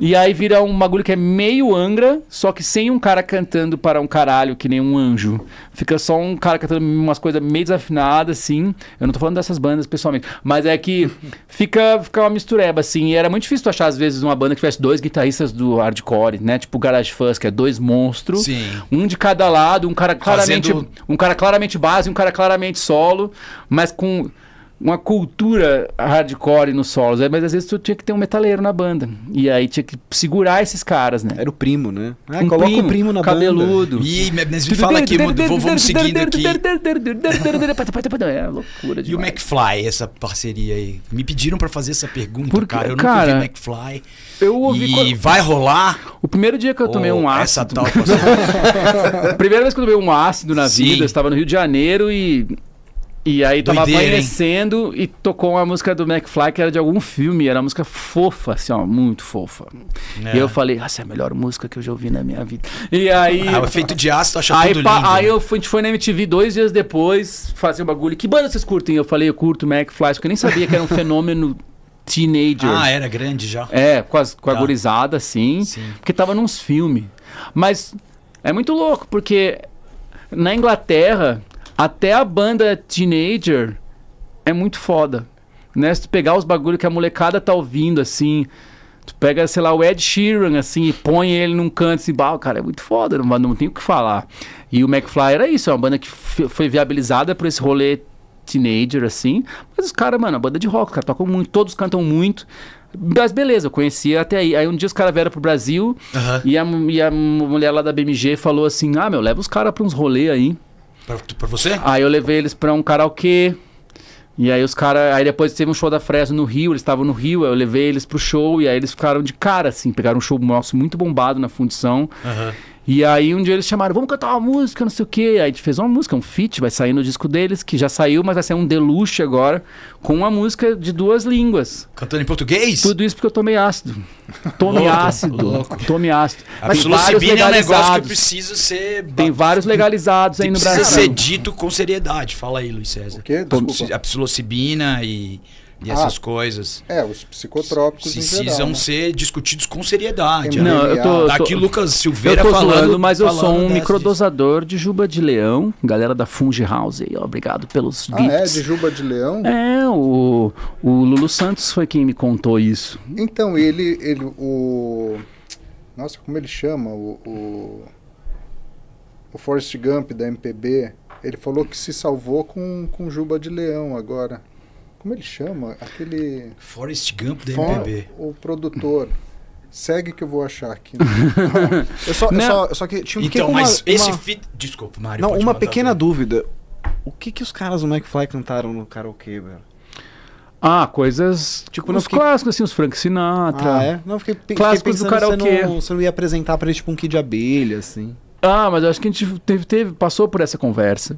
e aí vira um bagulho que é meio Angra, só que sem um cara cantando para um caralho, que nem um anjo. Fica só um cara cantando umas coisas meio desafinadas, assim. Eu não tô falando dessas bandas pessoalmente, mas é que fica, fica uma mistureba, assim. E era muito difícil tu achar, às vezes, uma banda que tivesse dois guitarristas do hardcore, né? Tipo Garage Fuzz, que é dois monstros. Sim. Um de cada lado, um cara claramente, Fazendo... um cara claramente base, um cara claramente solo, mas com uma cultura hardcore nos solos, é, mas às vezes tu tinha que ter um metaleiro na banda. E aí tinha que segurar esses caras, né? Era o primo, né? Ah, um coloca primo, o primo na cabeludo. banda. Cabeludo. Ih, mas fala aqui, vamos, vamos seguindo aqui. é loucura demais. E o McFly, essa parceria aí? Me pediram para fazer essa pergunta, Porque, cara. Eu nunca cara, ouvi McFly. Eu ouvi... E quando... vai rolar? O primeiro dia que eu tomei um ácido... Essa tal... Primeira vez que eu tomei um ácido na Sim. vida, eu estava no Rio de Janeiro e e aí tava aparecendo amanhecendo e tocou uma música do McFly que era de algum filme, era uma música fofa, assim, ó, muito fofa. É. E eu falei, essa é a melhor música que eu já ouvi na minha vida. E aí. Ah, o efeito de aço, achou aí, tudo lindo. Aí né? eu fui, a gente foi na MTV dois dias depois fazer um bagulho. Que banda vocês curtem? Eu falei, eu curto McFly, porque eu nem sabia que era um fenômeno teenager. Ah, era grande já. É, com, as, com a tá. gurizada, assim. Sim. Porque tava nos filmes. Mas é muito louco, porque na Inglaterra até a banda Teenager é muito foda. Né? Se tu pegar os bagulho que a molecada tá ouvindo, assim. Tu pega, sei lá, o Ed Sheeran, assim, e põe ele num canto assim, bah, cara, é muito foda, não, não tem o que falar. E o McFly era isso, é uma banda que foi viabilizada por esse rolê teenager, assim. Mas os caras, mano, é a banda de rock, tocam muito, todos cantam muito. Mas beleza, eu conhecia até aí. Aí um dia os caras vieram pro Brasil e, a, e a mulher lá da BMG falou assim: Ah, meu, leva os caras pra uns rolê aí. Pra, pra você? Aí eu levei eles pra um karaokê. E aí os caras. Aí depois teve um show da Fresno no Rio, eles estavam no Rio, eu levei eles pro show, e aí eles ficaram de cara, assim, pegaram um show nosso muito bombado na fundição. Uhum. E aí um dia eles chamaram, vamos cantar uma música, não sei o quê. Aí a gente fez uma música, um feat, vai sair no disco deles, que já saiu, mas vai ser um deluxe agora, com uma música de duas línguas. Cantando em português? Tudo isso porque eu tomei ácido. Tome louco, ácido. Louco. Tome ácido. A mas psilocibina é um negócio que precisa ser... Tem vários legalizados aí no Brasil. Precisa ser dito com seriedade. Fala aí, Luiz César. O quê? Desculpa. A psilocibina e e essas ah, coisas. É, os psicotrópicos precisam geral, né? ser discutidos com seriedade. Não, né? eu tô, Daqui tô, Lucas Silveira eu tô falando, mas eu falando sou um microdosador disso. de juba de leão, galera da Fungi House aí, obrigado pelos ah, gifts. é de juba de leão? É, o, o Lulu Santos foi quem me contou isso. Então, ele ele o Nossa, como ele chama? O o, o Forrest Gump da MPB, ele falou que se salvou com, com juba de leão agora como ele chama? Aquele. Forrest Gump da MPB. O produtor. Segue que eu vou achar aqui. eu, só, eu só, só que tinha um Então, mas uma, esse uma... fit. Desculpa, Mário. Não, uma pequena dúvida. O que, que os caras do McFly cantaram no karaokê, velho? Ah, coisas. Tipo, nos fiquei... clássicos, assim, os Frank Sinatra. Ah, é? Não, fiquei, clássicos pensando do karaokê. Você não, você não ia apresentar pra ele tipo, um kit de abelha, assim. Ah, mas eu acho que a gente teve, teve, passou por essa conversa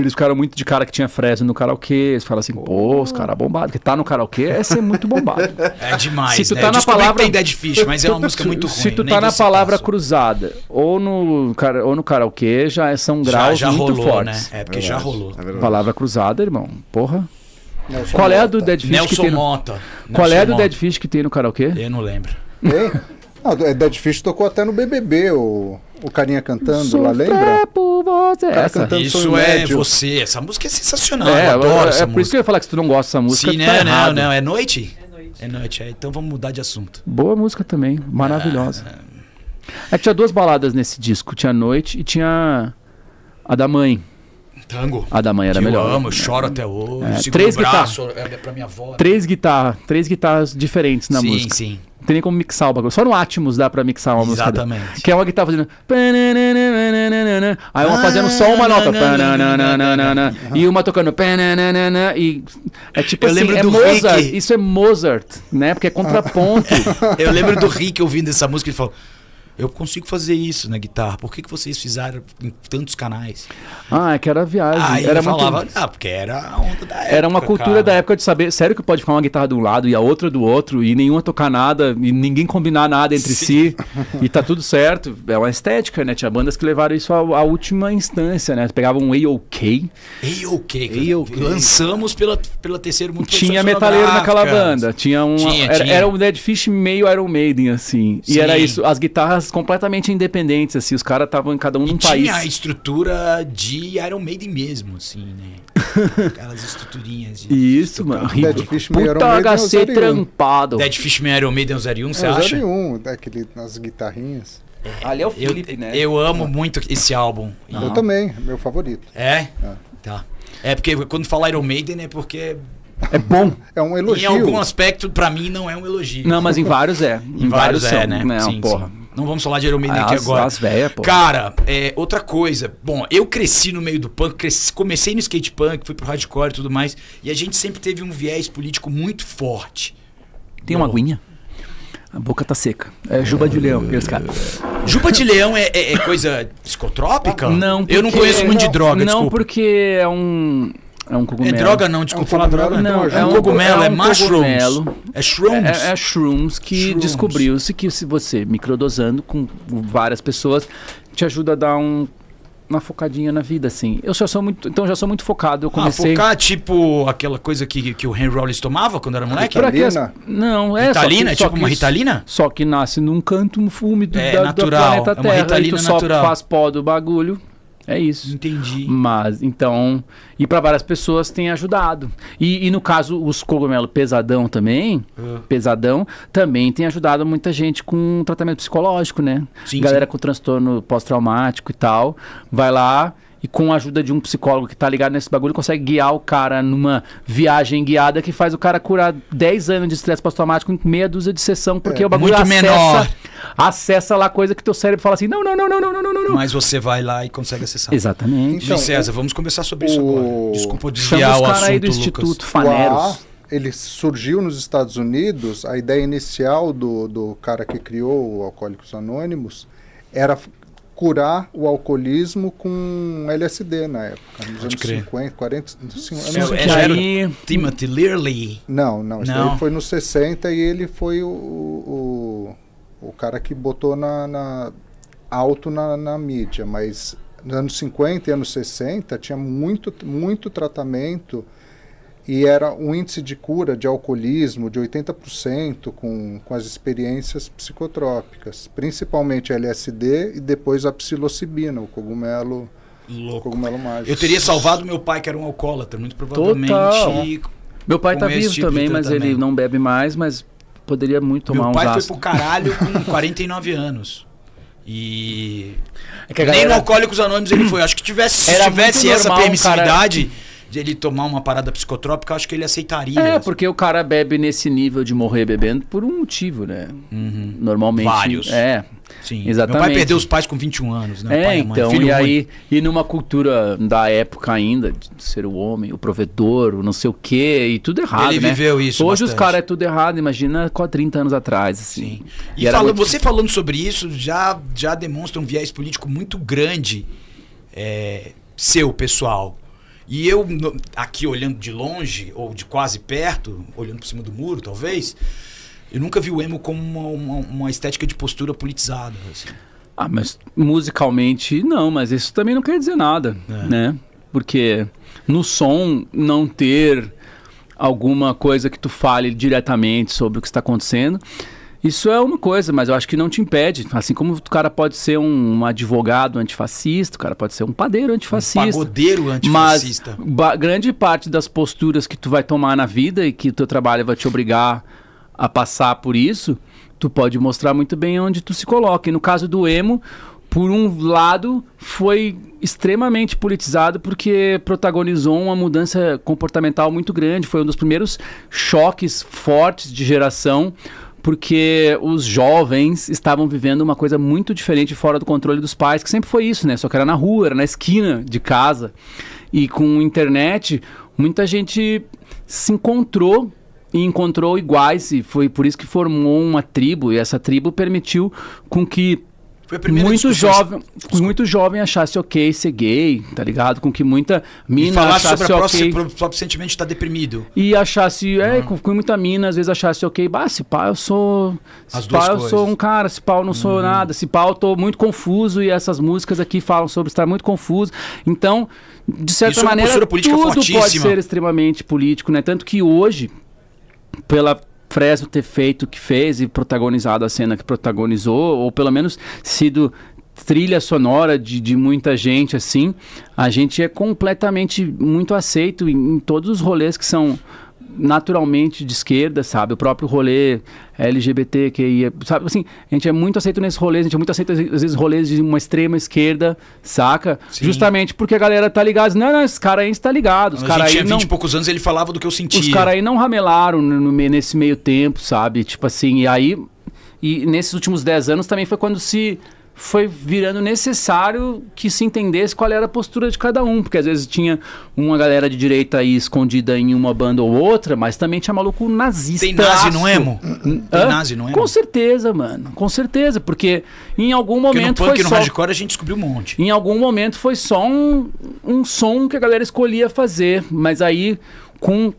eles ficaram muito de cara que tinha Fresno no karaokê. Eles falaram assim, pô, os caras bombados. Porque tá no karaokê é ser muito bombado. É demais. Se tu né? tá na palavra. É difícil, mas é uma música muito ruim. Se tu tá na palavra passou. cruzada ou no, ou no karaokê, já é- são graus já, já muito rolou, né? fortes. Né? É, porque já é rolou. É palavra cruzada, irmão. Porra. Nelson Qual é a do Dead Fish Nelson que tem no... Mota. Nelson Qual é a do Mota. Dead Fish que tem no karaokê? Eu não lembro. não, é, Dead Fish tocou até no BBB, o o carinha cantando Sofrer lá, lembra? Por você. Essa. Cantando Isso é médio. você. Essa música é sensacional. É, eu adoro é, essa é por isso que eu ia falar que tu não gosta dessa música. Sim, não, tá não, não, É noite? É noite. É noite, é. Então vamos mudar de assunto. Boa música também. Maravilhosa. Ah. É, tinha duas baladas nesse disco. Tinha Noite e tinha a da Mãe. Tango. A ah, da mãe era que melhor. Eu amo, eu choro até hoje. É, três guitarras. É, é pra né? Três guitarras. Três guitarras diferentes na sim, música. Sim, sim. Não tem nem como mixar o bagulho. Só no Atmos dá pra mixar uma música. Exatamente. Que é uma guitarra fazendo. Aí uma fazendo só uma nota. E uma tocando. E é tipo eu assim, é do Mozart. Rick. Isso é Mozart, né? Porque é contraponto. eu lembro do Rick ouvindo essa música e falou eu consigo fazer isso na guitarra. Por que, que vocês fizeram em tantos canais? Ah, é que era viagem. Aí era eu muito... falava, ah, porque era a onda da época. Era uma cultura cara. da época de saber, sério que pode ficar uma guitarra de um lado e a outra do outro, e nenhuma tocar nada, e ninguém combinar nada entre Sim. si, e tá tudo certo. É uma estética, né? Tinha bandas que levaram isso à, à última instância, né? Pegavam um AOK. AOK, AOK. Lançamos pela, pela terceira muito Tinha metaleiro naquela banda. Tinha um. Tinha, era, era um Dead Fish meio Iron Maiden, assim. Sim. E era isso. As guitarras completamente independentes, assim, os caras estavam em cada um e num tinha país. Tinha a estrutura de Iron Maiden mesmo, assim, né? Aquelas estruturinhas de. Isso, mano. Dead Fish Puta Iron Maiden é HC trampado. Dead Meia Iron Maiden 01, é é você é, acha? 01, daquele, tá nas guitarrinhas. Ali é o Felipe, eu, né? Eu amo muito esse álbum. Eu uhum. também, meu favorito. É? Tá. É porque quando fala Iron Maiden é porque é bom. É um elogio. Em algum aspecto, para mim, não é um elogio. Não, mas em vários é. em, em vários, vários, é, né? Não, sim, porra. Sim. Não vamos falar de Iron aqui agora. As véia, pô. Cara, é, outra coisa. Bom, eu cresci no meio do punk, cresci, comecei no skate punk, fui pro hardcore e tudo mais. E a gente sempre teve um viés político muito forte. Tem uma aguinha? A boca tá seca. É Juba de Leão, aqueles caras. Juba de Leão é, é, é coisa psicotrópica? Não, porque, Eu não conheço muito de droga, Não, desculpa. porque é um... É um cogumelo. É droga não, desculpa. É, é um falar droga não. não é, um cogumelo, é, é, um mushrooms. Cogumelo, é shrooms. É, é shrooms que descobriu-se que se você microdosando com várias pessoas te ajuda a dar um uma focadinha na vida, assim. Eu já sou muito, então já sou muito focado. Eu ah, comecei. Ah, focar tipo aquela coisa que, que o Henry Rollins tomava quando era ah, moleque. Ritalina? Não, é. Ritalina, só tipo que, tipo só uma ritalina. Só que nasce num canto um fume do, é, da, natural. do planeta Terra. É uma ritalina tu natural. Só faz pó do bagulho. É isso. Entendi. Mas, então, e para várias pessoas tem ajudado. E, e, no caso, os cogumelo pesadão também, ah. pesadão, também tem ajudado muita gente com tratamento psicológico, né? Sim, Galera sim. com transtorno pós-traumático e tal, vai lá e com a ajuda de um psicólogo que tá ligado nesse bagulho, consegue guiar o cara numa viagem guiada que faz o cara curar 10 anos de estresse pós-traumático em meia dúzia de sessão, porque é, o bagulho acessa, menor. acessa lá coisa que teu cérebro fala assim, não, não, não, não, não, não, não. Mas você vai lá e consegue acessar. Exatamente. Então, César, vamos começar sobre o... isso agora. Desculpa desviar Chama o assunto, aí do Lucas. Instituto Faneros. O ele surgiu nos Estados Unidos, a ideia inicial do, do cara que criou o Alcoólicos Anônimos era curar o alcoolismo com LSD na época, nos Pode anos crer. 50, 40, 50, anos 50. Timothy Leary? Não, não, isso não. foi nos 60 e ele foi o, o, o cara que botou na, na alto na, na mídia, mas nos anos 50 e anos 60 tinha muito, muito tratamento e era um índice de cura de alcoolismo de 80% com, com as experiências psicotrópicas, principalmente LSD e depois a psilocibina, o cogumelo, Louco. cogumelo mágico. Eu teria salvado meu pai, que era um alcoólatra, muito provavelmente. Total. Meu pai está vivo tipo também, mas ele não bebe mais, mas poderia muito tomar um Meu pai foi pro caralho com 49 anos. E. É galera... Nem no Alcoólicos Anônimos ele foi. Acho que tivesse, se tivesse essa permissividade. Um cara de ele tomar uma parada psicotrópica, acho que ele aceitaria. É, porque o cara bebe nesse nível de morrer bebendo por um motivo, né? Uhum. Normalmente. Vários. É. Sim. Exatamente. Meu pai perdeu os pais com 21 anos, né? É, pai, então, mãe, e aí, e numa cultura da época ainda, de ser o homem, o provedor, o não sei o quê, e tudo errado, Ele né? viveu isso Hoje bastante. os caras é tudo errado, imagina com 30 anos atrás, assim. Sim. E, e você falando sobre isso, já, já demonstra um viés político muito grande é, seu, pessoal. E eu, aqui olhando de longe, ou de quase perto, olhando por cima do muro, talvez, eu nunca vi o emo como uma, uma, uma estética de postura politizada. Assim. Ah, mas musicalmente não, mas isso também não quer dizer nada, é. né? Porque no som não ter alguma coisa que tu fale diretamente sobre o que está acontecendo isso é uma coisa, mas eu acho que não te impede. Assim como o cara pode ser um, um advogado antifascista, o cara pode ser um padeiro antifascista. Um pagodeiro antifascista. Mas grande parte das posturas que tu vai tomar na vida e que o teu trabalho vai te obrigar a passar por isso, tu pode mostrar muito bem onde tu se coloca. E no caso do emo, por um lado, foi extremamente politizado porque protagonizou uma mudança comportamental muito grande. Foi um dos primeiros choques fortes de geração porque os jovens estavam vivendo uma coisa muito diferente fora do controle dos pais, que sempre foi isso, né? Só que era na rua, era na esquina de casa. E com internet, muita gente se encontrou e encontrou iguais e foi por isso que formou uma tribo e essa tribo permitiu com que foi muito jovem, Desculpa. muito jovem achasse ok ser gay, tá ligado? Com que muita mina e falar achasse sobre a okay. própria, próprio sentimento de tá deprimido. E achasse, é, uhum. é, com, com, muita mina às vezes achasse ok, bah, se pau eu sou, As se eu sou um cara, se pau eu não uhum. sou nada, se pau eu tô muito confuso e essas músicas aqui falam sobre estar muito confuso. Então, de certa Isso é maneira, é tudo fortíssima. pode ser extremamente político, né? Tanto que hoje pela Fresno ter feito o que fez e protagonizado a cena que protagonizou, ou pelo menos sido trilha sonora de, de muita gente, assim, a gente é completamente muito aceito em, em todos os rolês que são naturalmente de esquerda, sabe? O próprio rolê LGBT, que sabe? Assim, a gente é muito aceito nesses rolê, a gente é muito aceito, às vezes, rolês de uma extrema esquerda, saca? Sim. Justamente porque a galera tá ligada, não, não, esse cara aí está ligado. Os cara tinha aí 20 não... e poucos anos, ele falava do que eu sentia. Os caras aí não ramelaram no, no, nesse meio tempo, sabe? Tipo assim, e aí... E nesses últimos 10 anos também foi quando se foi virando necessário que se entendesse qual era a postura de cada um, porque às vezes tinha uma galera de direita aí escondida em uma banda ou outra, mas também tinha maluco nazista. Tem nazi no emo? Tem nazi no emo? Com certeza, mano, com certeza, porque em algum momento porque no punk, foi no só... hardcore a gente descobriu um monte. Em algum momento foi só um, um som que a galera escolhia fazer, mas aí com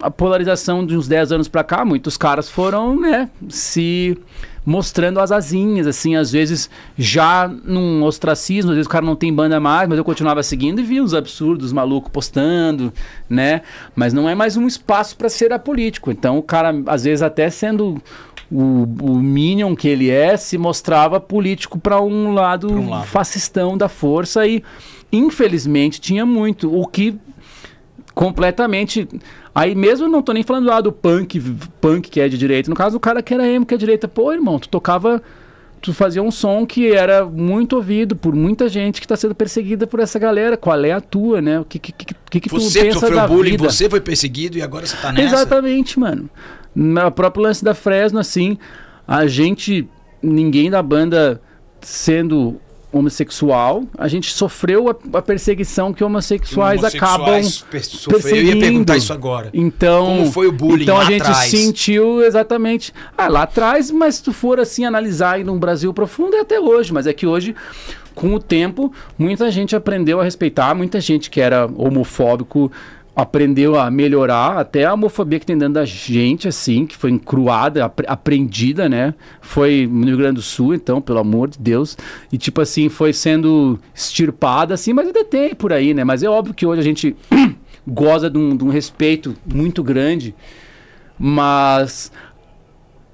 a polarização de uns 10 anos pra cá, muitos caras foram, né, se mostrando as asinhas, assim, às vezes já num ostracismo, às vezes o cara não tem banda mais, mas eu continuava seguindo e via os absurdos, os malucos postando, né? Mas não é mais um espaço para ser apolítico. Então o cara, às vezes, até sendo o, o Minion que ele é, se mostrava político para um, um, lado fascistão da força e, infelizmente, tinha muito. O que completamente. Aí mesmo não tô nem falando lá ah, do punk, punk que é de direita. No caso, o cara que era emo que é de direita, pô, irmão, tu tocava. Tu fazia um som que era muito ouvido por muita gente que está sendo perseguida por essa galera. Qual é a tua, né? O que, que, que, que você tu pensa da bullying, vida? Você foi perseguido e agora você tá nessa. Exatamente, mano. No próprio lance da Fresno, assim, a gente, ninguém da banda sendo homossexual, a gente sofreu a, a perseguição que homossexuais, homossexuais acabam perse Eu ia perguntar isso agora. Então, Como foi o bullying Então a gente atrás. sentiu exatamente ah, lá atrás, mas se tu for assim analisar aí no Brasil profundo é até hoje, mas é que hoje com o tempo, muita gente aprendeu a respeitar, muita gente que era homofóbico, aprendeu a melhorar, até a homofobia que tem dentro da gente, assim, que foi encruada, ap aprendida, né? Foi no Rio Grande do Sul, então, pelo amor de Deus. E, tipo assim, foi sendo extirpada, assim, mas ainda tem por aí, né? Mas é óbvio que hoje a gente goza de um, de um respeito muito grande, mas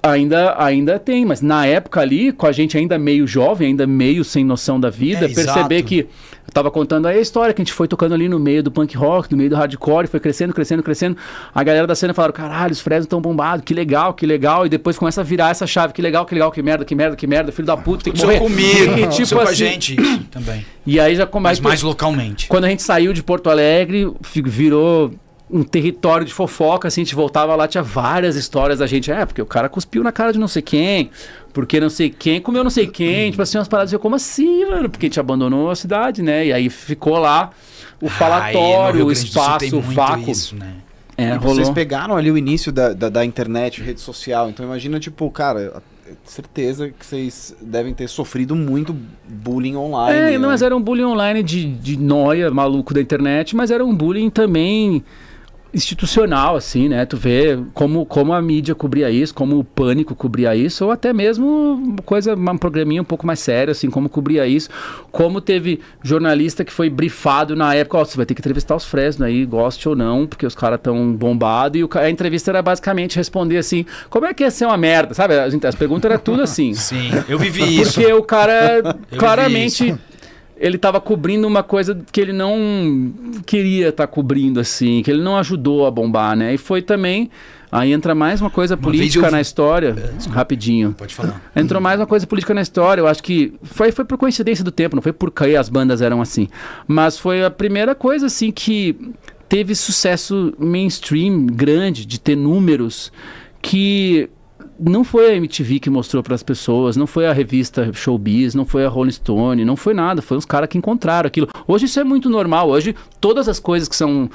Ainda, ainda tem, mas na época ali, com a gente ainda meio jovem, ainda meio sem noção da vida, é, perceber exato. que tava contando aí a história que a gente foi tocando ali no meio do punk rock, no meio do hardcore, foi crescendo, crescendo, crescendo. A galera da cena falaram: caralho, os Fresno tão bombados, que legal, que legal. E depois começa a virar essa chave: que legal, que legal, que merda, que merda, que merda, filho da puta, tem que morrer. comigo, e, tipo assim, com a assim, gente também. E aí já começa. Mas mais localmente. Quando a gente saiu de Porto Alegre, virou um território de fofoca, assim, a gente voltava lá, tinha várias histórias da gente. É, porque o cara cuspiu na cara de não sei quem, porque não sei quem comeu não sei quem. Tipo assim, umas paradas, eu, como assim, mano? Porque a gente abandonou a cidade, né? E aí ficou lá o falatório, ah, o espaço, o vácuo. Isso, né? É, vocês pegaram ali o início da, da, da, internet, rede social, então imagina, tipo, cara, certeza que vocês devem ter sofrido muito bullying online. É, né? mas era um bullying online de, de noia, maluco da internet, mas era um bullying também institucional, assim, né? Tu vê como, como a mídia cobria isso, como o pânico cobria isso, ou até mesmo uma coisa, um programinha um pouco mais sério, assim, como cobria isso, como teve jornalista que foi brifado na época, ó, oh, você vai ter que entrevistar os Fresno aí, goste ou não, porque os caras estão bombado e o, a entrevista era basicamente responder assim, como é que ia ser uma merda, sabe? As, as perguntas eram tudo assim. Sim, eu vivi isso. Porque o cara claramente ele estava cobrindo uma coisa que ele não queria estar tá cobrindo assim, que ele não ajudou a bombar, né? E foi também aí entra mais uma coisa uma política na história, é, rapidinho. Pode falar. Entrou mais uma coisa política na história. Eu acho que foi foi por coincidência do tempo, não foi porque as bandas eram assim, mas foi a primeira coisa assim que teve sucesso mainstream grande de ter números que não foi a MTV que mostrou para as pessoas, não foi a revista Showbiz, não foi a Rolling Stone, não foi nada, foi os caras que encontraram aquilo. Hoje isso é muito normal, hoje todas as coisas que são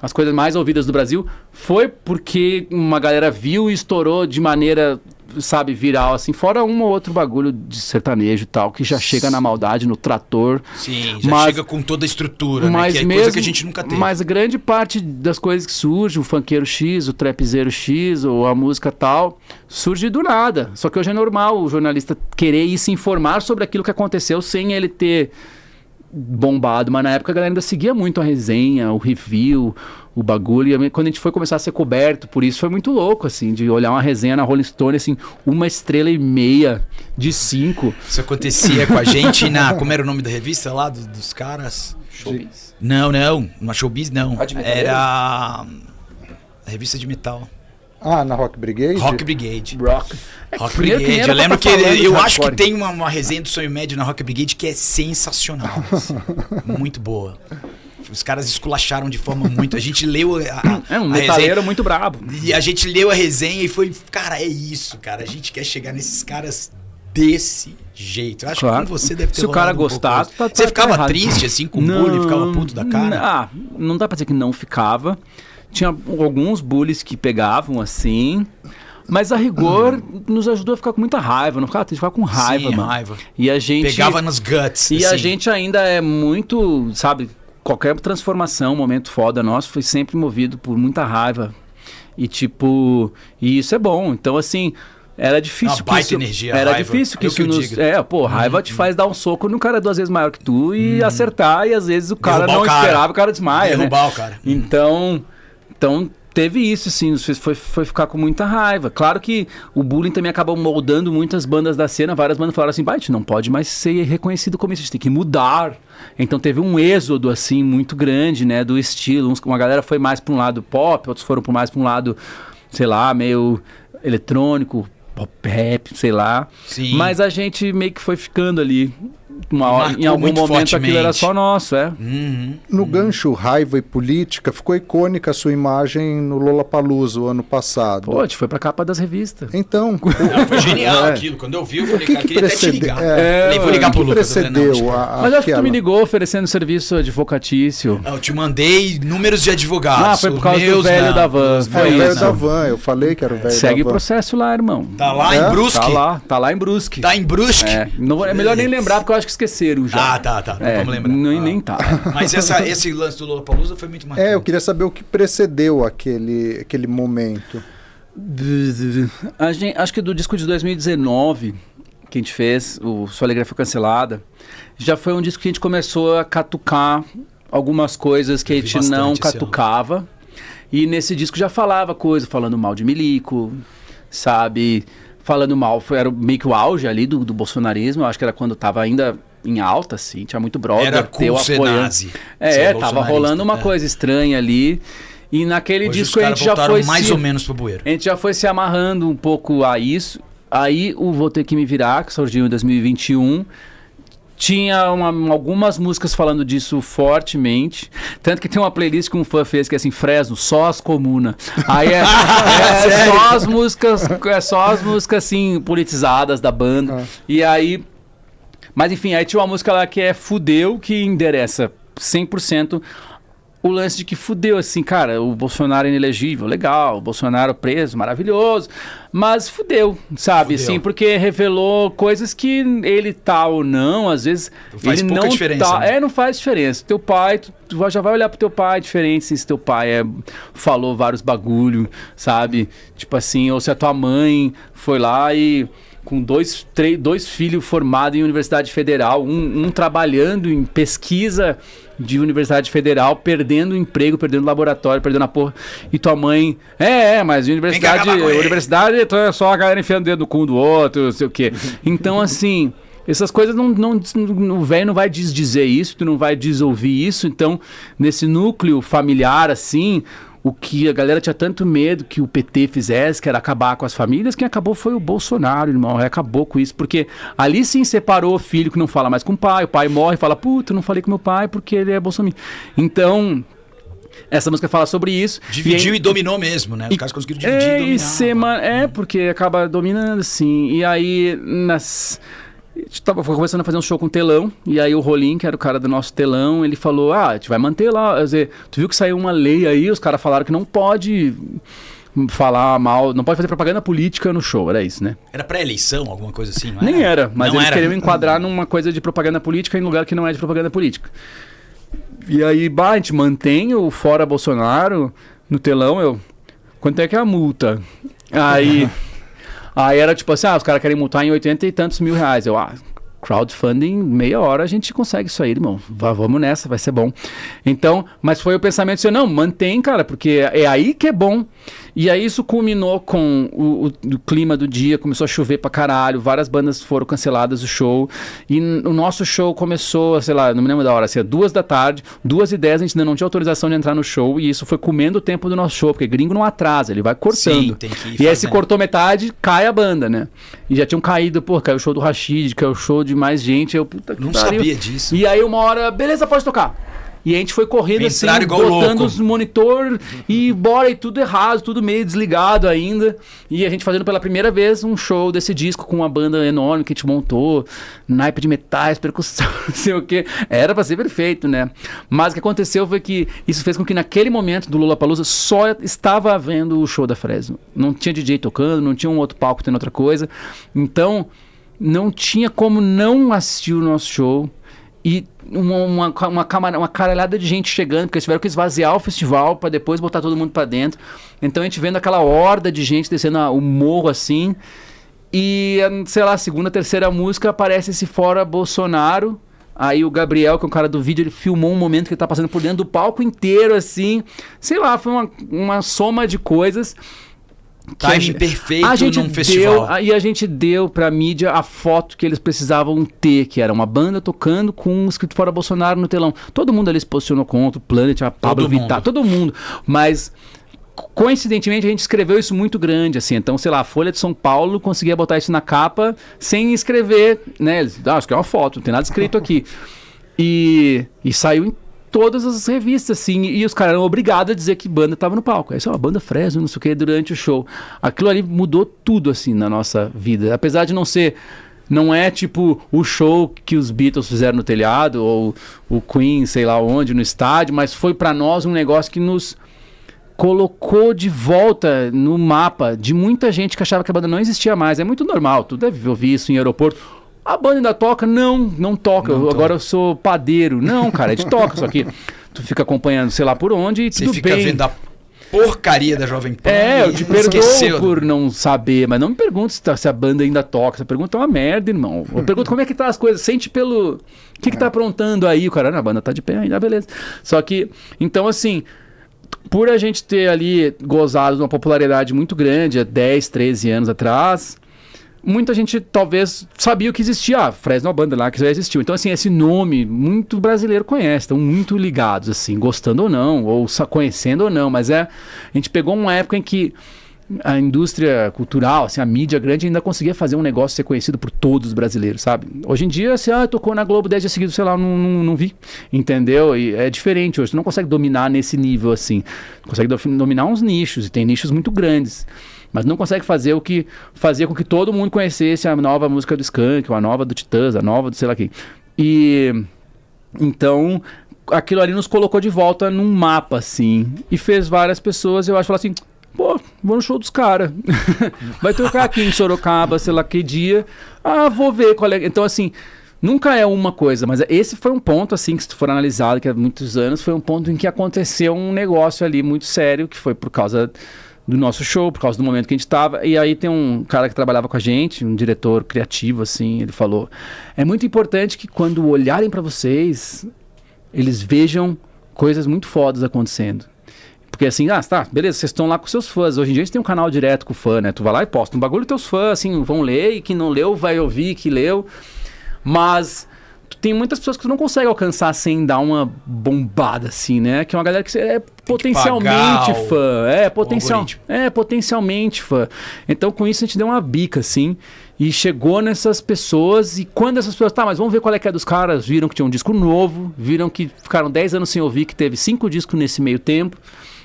as coisas mais ouvidas do Brasil foi porque uma galera viu e estourou de maneira sabe, viral, assim, fora um ou outro bagulho de sertanejo e tal, que já chega na maldade, no trator. Sim, já mas, chega com toda a estrutura, né, mas né? Que é mesmo, coisa que a gente nunca teve. Mas grande parte das coisas que surge, o funkeiro X, o trapzeiro X, ou a música tal, surge do nada. Só que hoje é normal o jornalista querer ir se informar sobre aquilo que aconteceu sem ele ter bombado, mas na época a galera ainda seguia muito a resenha, o review, o bagulho. E quando a gente foi começar a ser coberto por isso, foi muito louco, assim, de olhar uma resenha na Rolling Stone, assim, uma estrela e meia de cinco. Isso acontecia com a gente na. Como era o nome da revista lá, dos, dos caras? Showbiz? Não, não. Uma showbiz não. Era. A revista de metal. Ah, na Rock Brigade? Rock Brigade. Rock, é, Rock Brigade. Eu lembro tá que ele, eu acho que tem uma, uma resenha do Sonho Médio na Rock Brigade que é sensacional. assim. Muito boa. Os caras esculacharam de forma muito. A gente leu. A, a, é um metaleiro muito brabo. E a gente leu a resenha e foi, cara, é isso, cara. A gente quer chegar nesses caras desse jeito. Eu acho claro. que você deve ter Se o cara gostar, tá, tá, Você tá ficava triste assim com não, o bullying, ficava puto da cara? Ah, não dá pra dizer que não ficava. Tinha alguns bullies que pegavam assim. Mas a rigor nos ajudou a ficar com muita raiva, não ficava triste, ficava com raiva, Sim, mano. Raiva. E a gente. Pegava nos guts. E assim. a gente ainda é muito, sabe, qualquer transformação, momento foda nosso, foi sempre movido por muita raiva. E tipo, e isso é bom. Então, assim, era difícil Uma que isso, energia, era raiva. difícil que eu isso que nos, é pô raiva hum, te hum. faz dar um soco no cara duas vezes maior que tu e hum. acertar e às vezes o cara Derrubar não o cara. esperava o cara desmaia né? Derrubar né? o cara então então Teve isso, sim. Foi, foi ficar com muita raiva. Claro que o bullying também acabou moldando muitas bandas da cena. Várias bandas falaram assim, Bate, não pode mais ser reconhecido como isso, a gente tem que mudar. Então teve um êxodo, assim, muito grande, né? Do estilo. Uma galera foi mais para um lado pop, outros foram mais para um lado, sei lá, meio eletrônico, pop rap, sei lá. Sim. Mas a gente meio que foi ficando ali uma hora, em algum momento fortemente. aquilo era só nosso, é. Uhum, no uhum. gancho raiva e política, ficou icônica a sua imagem no Lollapalooza o ano passado. Pô, te foi pra capa das revistas. Então. Não, foi genial é. aquilo. Quando eu vi, eu falei, é, o que cara, que queria precede... até te ligar. É, é, vou ligar pro Lucas. Né, precedeu tipo. a, a Mas acho que tu me ligou oferecendo serviço advocatício. É, eu te mandei números de advogados. Ah, foi por causa Meus, do velho não. da van. Foi é, o velho não. da van, eu falei que era o velho Segue da van. Segue o processo lá, irmão. Tá lá em é? Brusque? Tá lá, tá lá em Brusque. Tá em Brusque? É, não, é melhor nem lembrar, porque eu acho que esqueceram já. Ah, tá, tá. Não é, vamos lembrar. Nem, ah. nem tá. Mas essa, esse lance do Lula Palusa foi muito marcante. É, eu queria saber o que precedeu aquele, aquele momento. Gente, acho que do disco de 2019 que a gente fez, o Sua Alegria Foi Cancelada, já foi um disco que a gente começou a catucar algumas coisas que a gente não catucava. E nesse disco já falava coisa, falando mal de Milico, sabe? falando mal, foi, era meio que o auge ali do, do bolsonarismo, eu acho que era quando estava ainda em alta, assim, tinha muito brother, era teu apoiando. É, é tava rolando uma é. coisa estranha ali. E naquele Hoje disco a gente já foi mais se, ou menos pro bueiro. A gente já foi se amarrando um pouco a isso. Aí o Vou Ter Que Me Virar, que surgiu em 2021, tinha uma, algumas músicas falando disso fortemente. Tanto que tem uma playlist que um fã fez que é assim, Fresno, só as comunas. Aí é, é, é, é só as músicas, é só as músicas assim, politizadas da banda. Ah. E aí. Mas enfim, aí tinha uma música lá que é Fudeu, que endereça 100% o lance de que fudeu, assim, cara, o Bolsonaro é inelegível, legal, o Bolsonaro preso, maravilhoso, mas fudeu, sabe, fudeu. assim, porque revelou coisas que ele tá ou não, às vezes... faz ele pouca não diferença. Tá, né? É, não faz diferença. Teu pai, tu, tu, já vai olhar pro teu pai é diferente assim, se teu pai é, falou vários bagulho, sabe, tipo assim, ou se a tua mãe foi lá e com dois, três, dois filhos formados em Universidade Federal, um, um, trabalhando em pesquisa de Universidade Federal, perdendo emprego, perdendo laboratório, perdendo a porra. E tua mãe, é, é mas universidade, universidade então é só a galera enfiando o dedo no cu do outro, não sei o quê. Então, assim. Essas coisas não, não, não, o velho não vai desdizer isso, tu não vai desouvir isso. Então, nesse núcleo familiar, assim, o que a galera tinha tanto medo que o PT fizesse, que era acabar com as famílias, quem acabou foi o Bolsonaro, irmão. É, acabou com isso, porque ali sim separou o filho que não fala mais com o pai, o pai morre e fala, puta, não falei com meu pai porque ele é Bolsonaro. Então, essa música fala sobre isso. Dividiu e, e dominou mesmo, né? Os caras conseguiram dividir é, e dominar. E É, porque acaba dominando, sim. E aí, nas estava começando a fazer um show com telão, e aí o Rolim, que era o cara do nosso telão, ele falou: Ah, a gente vai manter lá. Quer dizer, tu viu que saiu uma lei aí, os caras falaram que não pode falar mal, não pode fazer propaganda política no show, era isso, né? Era pré-eleição, alguma coisa assim, não era? Nem era, mas não eles era. queriam enquadrar numa coisa de propaganda política em lugar que não é de propaganda política. E aí, bah, a gente mantém o fora Bolsonaro no telão, eu. Quanto é que é a multa? Aí. Aí era tipo assim, ah, os caras querem multar em 80 e tantos mil reais. Eu, ah, crowdfunding, meia hora a gente consegue isso aí, irmão. Vá, vamos nessa, vai ser bom. Então, mas foi o pensamento assim, não, mantém, cara, porque é aí que é bom. E aí isso culminou com o, o, o, clima do dia, começou a chover pra caralho, várias bandas foram canceladas o show. E o nosso show começou, sei lá, não me lembro da hora, assim, é duas da tarde, duas e dez, a gente ainda não tinha autorização de entrar no show, e isso foi comendo o tempo do nosso show, porque gringo não atrasa, ele vai cortando. Sim, tem que ir e aí se cortou metade, cai a banda, né? E já tinham caído, pô, caiu o show do Rashid, caiu é o show de mais gente. Eu, puta que Não pariu. sabia disso. E aí uma hora, beleza, pode tocar. E a gente foi correndo assim, botando louco. os monitor e bora, e tudo errado, tudo meio desligado ainda. E a gente fazendo pela primeira vez um show desse disco com uma banda enorme que a gente montou, naipe de metais, percussão, não sei o quê. Era pra ser perfeito, né? Mas o que aconteceu foi que isso fez com que naquele momento do Lula Palusa só estava havendo o show da Fresno. Não tinha DJ tocando, não tinha um outro palco tendo outra coisa. Então, não tinha como não assistir o nosso show e uma, uma, uma, camar... uma caralhada de gente chegando, porque eles tiveram que esvaziar o festival para depois botar todo mundo para dentro. Então a gente vendo aquela horda de gente descendo o morro assim. E, sei lá, segunda, terceira música aparece esse Fora Bolsonaro. Aí o Gabriel, que é o cara do vídeo, ele filmou um momento que ele tá passando por dentro do palco inteiro, assim. Sei lá, foi uma, uma soma de coisas. Timing tá, é gente, perfeito a gente num deu, festival. E a gente deu pra mídia a foto que eles precisavam ter, que era uma banda tocando com um escrito fora Bolsonaro no telão. Todo mundo ali se posicionou contra, o Planet, a Pablo Vittar, todo mundo. Mas coincidentemente a gente escreveu isso muito grande, assim. Então, sei lá, a Folha de São Paulo conseguia botar isso na capa sem escrever, né? ah, acho que é uma foto, não tem nada escrito aqui. E, e saiu todas as revistas, assim, e os caras eram obrigados a dizer que banda tava no palco. Aí, é uma banda Fresno, não sei o que, durante o show. Aquilo ali mudou tudo, assim, na nossa vida. Apesar de não ser não é tipo o show que os Beatles fizeram no telhado ou o Queen, sei lá onde, no estádio, mas foi para nós um negócio que nos colocou de volta no mapa de muita gente que achava que a banda não existia mais. É muito normal, tudo deve é ouvir isso em aeroporto a banda ainda toca? Não, não toca. Não Agora eu sou padeiro. Não, cara, a gente toca, só que tu fica acompanhando sei lá por onde e Você tudo fica bem. Vendo a porcaria da Jovem Pan. É, eu te perdoo por não saber, mas não me pergunte se, tá, se, a banda ainda toca. Essa pergunta é uma merda, irmão. Eu pergunto como é que tá as coisas. Sente pelo... O que, que tá é. aprontando aí? O cara, ah, a banda tá de pé ainda, beleza. Só que, então assim... Por a gente ter ali gozado de uma popularidade muito grande há 10, 13 anos atrás, muita gente talvez sabia o que existia. Ah, Fresno, é a banda lá que já existiu. Então, assim, esse nome muito brasileiro conhece, estão muito ligados, assim, gostando ou não, ou conhecendo ou não. Mas é. A gente pegou uma época em que a indústria cultural, assim, a mídia grande ainda conseguia fazer um negócio ser conhecido por todos os brasileiros, sabe? Hoje em dia, assim, ah, tocou na Globo 10 dias seguidos, sei lá, não, não, não, vi, entendeu? E é diferente hoje, tu não consegue dominar nesse nível, assim. Tu consegue dominar uns nichos, e tem nichos muito grandes mas não consegue fazer o que fazer com que todo mundo conhecesse a nova música do Skank, a nova do Titãs, a nova do sei lá quem. E então aquilo ali nos colocou de volta num mapa assim e fez várias pessoas eu acho falar assim Pô, vou no show dos caras. Vai tocar aqui em Sorocaba, sei lá que dia. Ah, vou ver qual é. Então, assim, nunca é uma coisa, mas esse foi um ponto, assim, que se for analisado, que há muitos anos, foi um ponto em que aconteceu um negócio ali muito sério, que foi por causa do nosso show, por causa do momento que a gente estava. E aí tem um cara que trabalhava com a gente, um diretor criativo, assim, ele falou: é muito importante que quando olharem para vocês, eles vejam coisas muito fodas acontecendo. Porque assim, ah, tá, beleza, vocês estão lá com seus fãs. Hoje em dia a gente tem um canal direto com o fã, né? Tu vai lá e posta um bagulho teus fãs, assim, vão ler, e quem não leu vai ouvir que leu. Mas tem muitas pessoas que tu não consegue alcançar sem dar uma bombada, assim, né? Que é uma galera que é potencialmente fã. É, potencial, é, potencialmente fã. Então, com isso, a gente deu uma bica, assim. E chegou nessas pessoas. E quando essas pessoas, tá, mas vamos ver qual é que é dos caras. Viram que tinha um disco novo. Viram que ficaram 10 anos sem ouvir, que teve cinco discos nesse meio tempo.